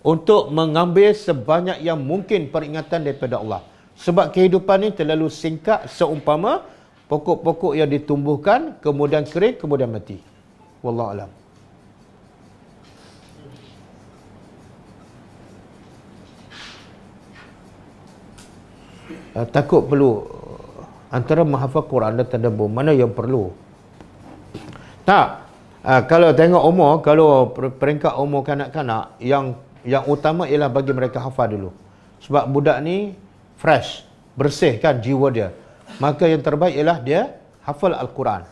untuk mengambil sebanyak yang mungkin peringatan daripada Allah sebab kehidupan ini terlalu singkat seumpama pokok-pokok yang ditumbuhkan kemudian kering kemudian mati wallah alam Uh, takut perlu eh, antara menghafal Quran dan tanda bom mana yang perlu tak Ah, kalau tengok umur, kalau peringkat umur kanak-kanak yang yang utama ialah bagi mereka hafal dulu. Sebab budak ni fresh, bersih kan jiwa dia. Maka yang terbaik ialah dia hafal Al-Quran.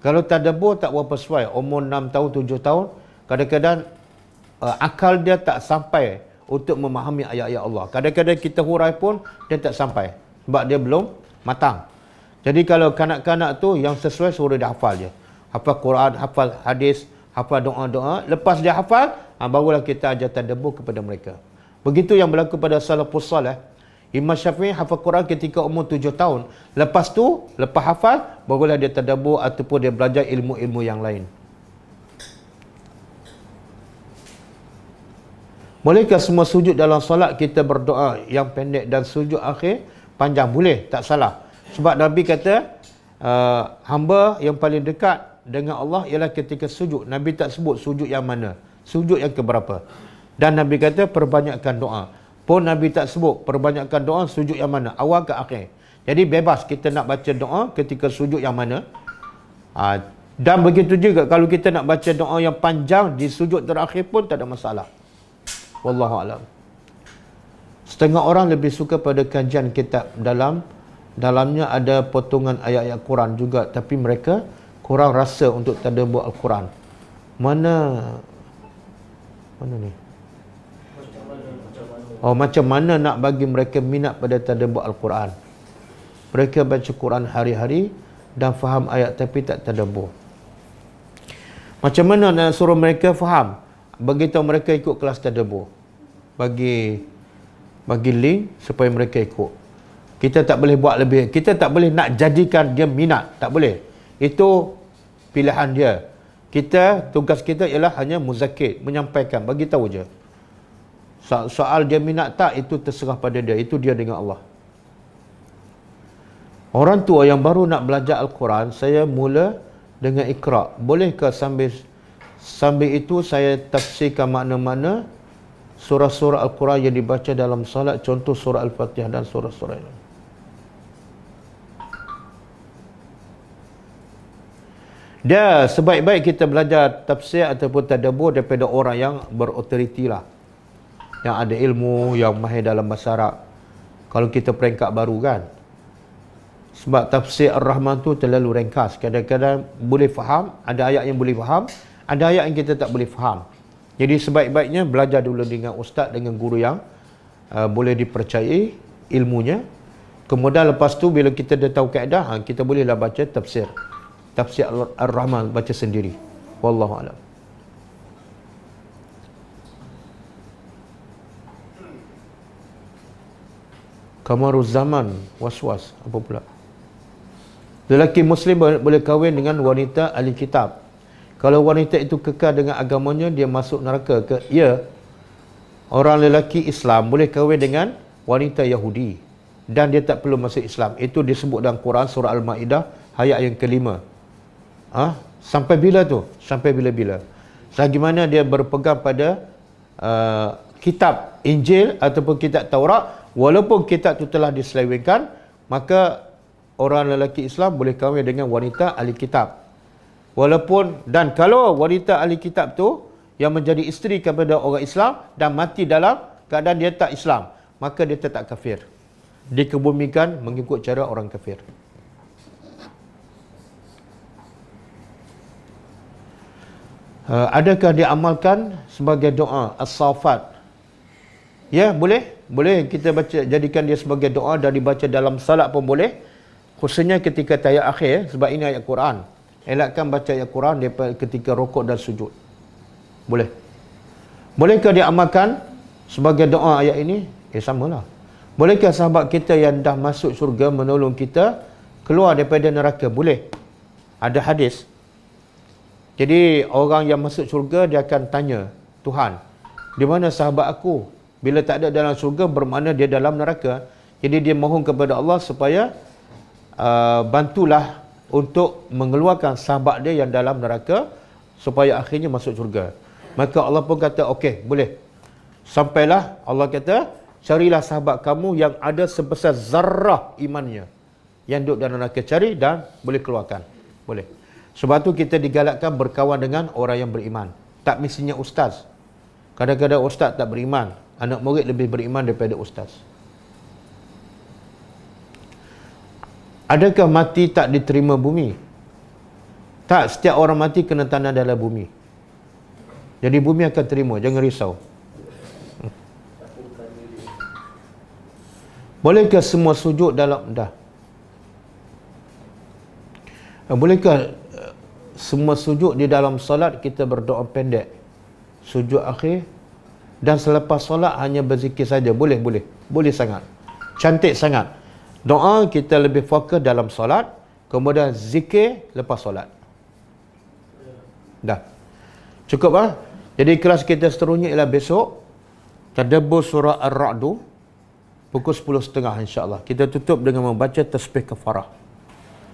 Kalau tak ada buah, tak berapa sesuai. Umur 6 tahun, 7 tahun, kadang-kadang uh, akal dia tak sampai untuk memahami ayat-ayat Allah. Kadang-kadang kita hurai pun, dia tak sampai. Sebab dia belum matang. Jadi kalau kanak-kanak tu yang sesuai, suruh dia hafal je hafal Quran, hafal hadis, hafal doa-doa. Lepas dia hafal, ha, barulah kita ajar tadabbur kepada mereka. Begitu yang berlaku pada salafus salih. Eh. Imam Syafi'i hafal Quran ketika umur tujuh tahun. Lepas tu, lepas hafal, barulah dia tadabbur ataupun dia belajar ilmu-ilmu yang lain. Bolehkah semua sujud dalam solat kita berdoa yang pendek dan sujud akhir panjang? Boleh, tak salah. Sebab Nabi kata, uh, hamba yang paling dekat dengan Allah ialah ketika sujud. Nabi tak sebut sujud yang mana. Sujud yang keberapa. Dan Nabi kata perbanyakkan doa. Pun Nabi tak sebut perbanyakkan doa sujud yang mana. Awal ke akhir. Jadi bebas kita nak baca doa ketika sujud yang mana. Ha, dan begitu juga kalau kita nak baca doa yang panjang di sujud terakhir pun tak ada masalah. a'lam. Setengah orang lebih suka pada kajian kitab dalam. Dalamnya ada potongan ayat-ayat Quran juga. Tapi mereka kurang rasa untuk tadabbur al-Quran. Mana mana ni? Oh macam mana nak bagi mereka minat pada tadabbur al-Quran? Mereka baca Quran hari-hari dan faham ayat tapi tak tadabbur. Macam mana nak suruh mereka faham? Bagi tahu mereka ikut kelas tadabbur. Bagi bagi link supaya mereka ikut. Kita tak boleh buat lebih. Kita tak boleh nak jadikan dia minat. Tak boleh. Itu pilihan dia. Kita tugas kita ialah hanya muzakir, menyampaikan, bagi tahu je. So soal dia minat tak itu terserah pada dia, itu dia dengan Allah. Orang tua yang baru nak belajar Al-Quran, saya mula dengan ikhra. Bolehkah sambil sambil itu saya tafsirkan makna-makna surah-surah Al-Quran yang dibaca dalam salat, contoh surah Al-Fatihah dan surah-surah ini. Dia sebaik-baik kita belajar tafsir ataupun tadabur daripada orang yang berautoriti lah. Yang ada ilmu, yang mahir dalam masyarakat. Kalau kita peringkat baru kan. Sebab tafsir Ar-Rahman tu terlalu ringkas. Kadang-kadang boleh faham, ada ayat yang boleh faham, ada ayat yang kita tak boleh faham. Jadi sebaik-baiknya belajar dulu dengan ustaz, dengan guru yang uh, boleh dipercayai ilmunya. Kemudian lepas tu bila kita dah tahu keadaan, ha, kita bolehlah baca tafsir tafsir al rahman baca sendiri. Wallahu alam. Kamaruz zaman waswas apa pula? Lelaki muslim boleh kahwin dengan wanita ahli kitab. Kalau wanita itu kekal dengan agamanya dia masuk neraka ke? Ya. Orang lelaki Islam boleh kahwin dengan wanita Yahudi dan dia tak perlu masuk Islam. Itu disebut dalam Quran surah Al-Maidah ayat yang kelima. Ah, ha? sampai bila tu? Sampai bila-bila? Selagi mana dia berpegang pada uh, kitab Injil ataupun kitab Taurat, walaupun kitab tu telah diselewengkan, maka orang lelaki Islam boleh kahwin dengan wanita ahli kitab. Walaupun dan kalau wanita ahli kitab tu yang menjadi isteri kepada orang Islam dan mati dalam keadaan dia tak Islam, maka dia tetap kafir. Dikebumikan mengikut cara orang kafir. Uh, adakah diamalkan sebagai doa as-safat? Ya, yeah, boleh. Boleh kita baca jadikan dia sebagai doa dan dibaca dalam salat pun boleh. Khususnya ketika tayat akhir ya, sebab ini ayat Quran. Elakkan baca ayat Quran daripada ketika rokok dan sujud. Boleh. Bolehkah diamalkan sebagai doa ayat ini? Ya, eh, samalah. Bolehkah sahabat kita yang dah masuk syurga menolong kita keluar daripada neraka? Boleh. Ada hadis. Jadi orang yang masuk syurga dia akan tanya Tuhan, di mana sahabat aku? Bila tak ada dalam syurga bermakna dia dalam neraka. Jadi dia mohon kepada Allah supaya uh, bantulah untuk mengeluarkan sahabat dia yang dalam neraka supaya akhirnya masuk syurga. Maka Allah pun kata, okey boleh. Sampailah Allah kata, carilah sahabat kamu yang ada sebesar zarah imannya. Yang duduk dalam neraka cari dan boleh keluarkan. Boleh. Sebab tu kita digalakkan berkawan dengan orang yang beriman. Tak mestinya ustaz. Kadang-kadang ustaz tak beriman. Anak murid lebih beriman daripada ustaz. Adakah mati tak diterima bumi? Tak, setiap orang mati kena tanah dalam bumi. Jadi bumi akan terima, jangan risau. Bolehkah semua sujud dalam dah? Bolehkah semua sujud di dalam solat kita berdoa pendek sujud akhir dan selepas solat hanya berzikir saja boleh boleh boleh sangat cantik sangat doa kita lebih fokus dalam solat kemudian zikir lepas solat dah cukup ah jadi kelas kita seterusnya ialah besok tadabbur surah ar-ra'd pukul 10.30 insya-Allah kita tutup dengan membaca tasbih kafarah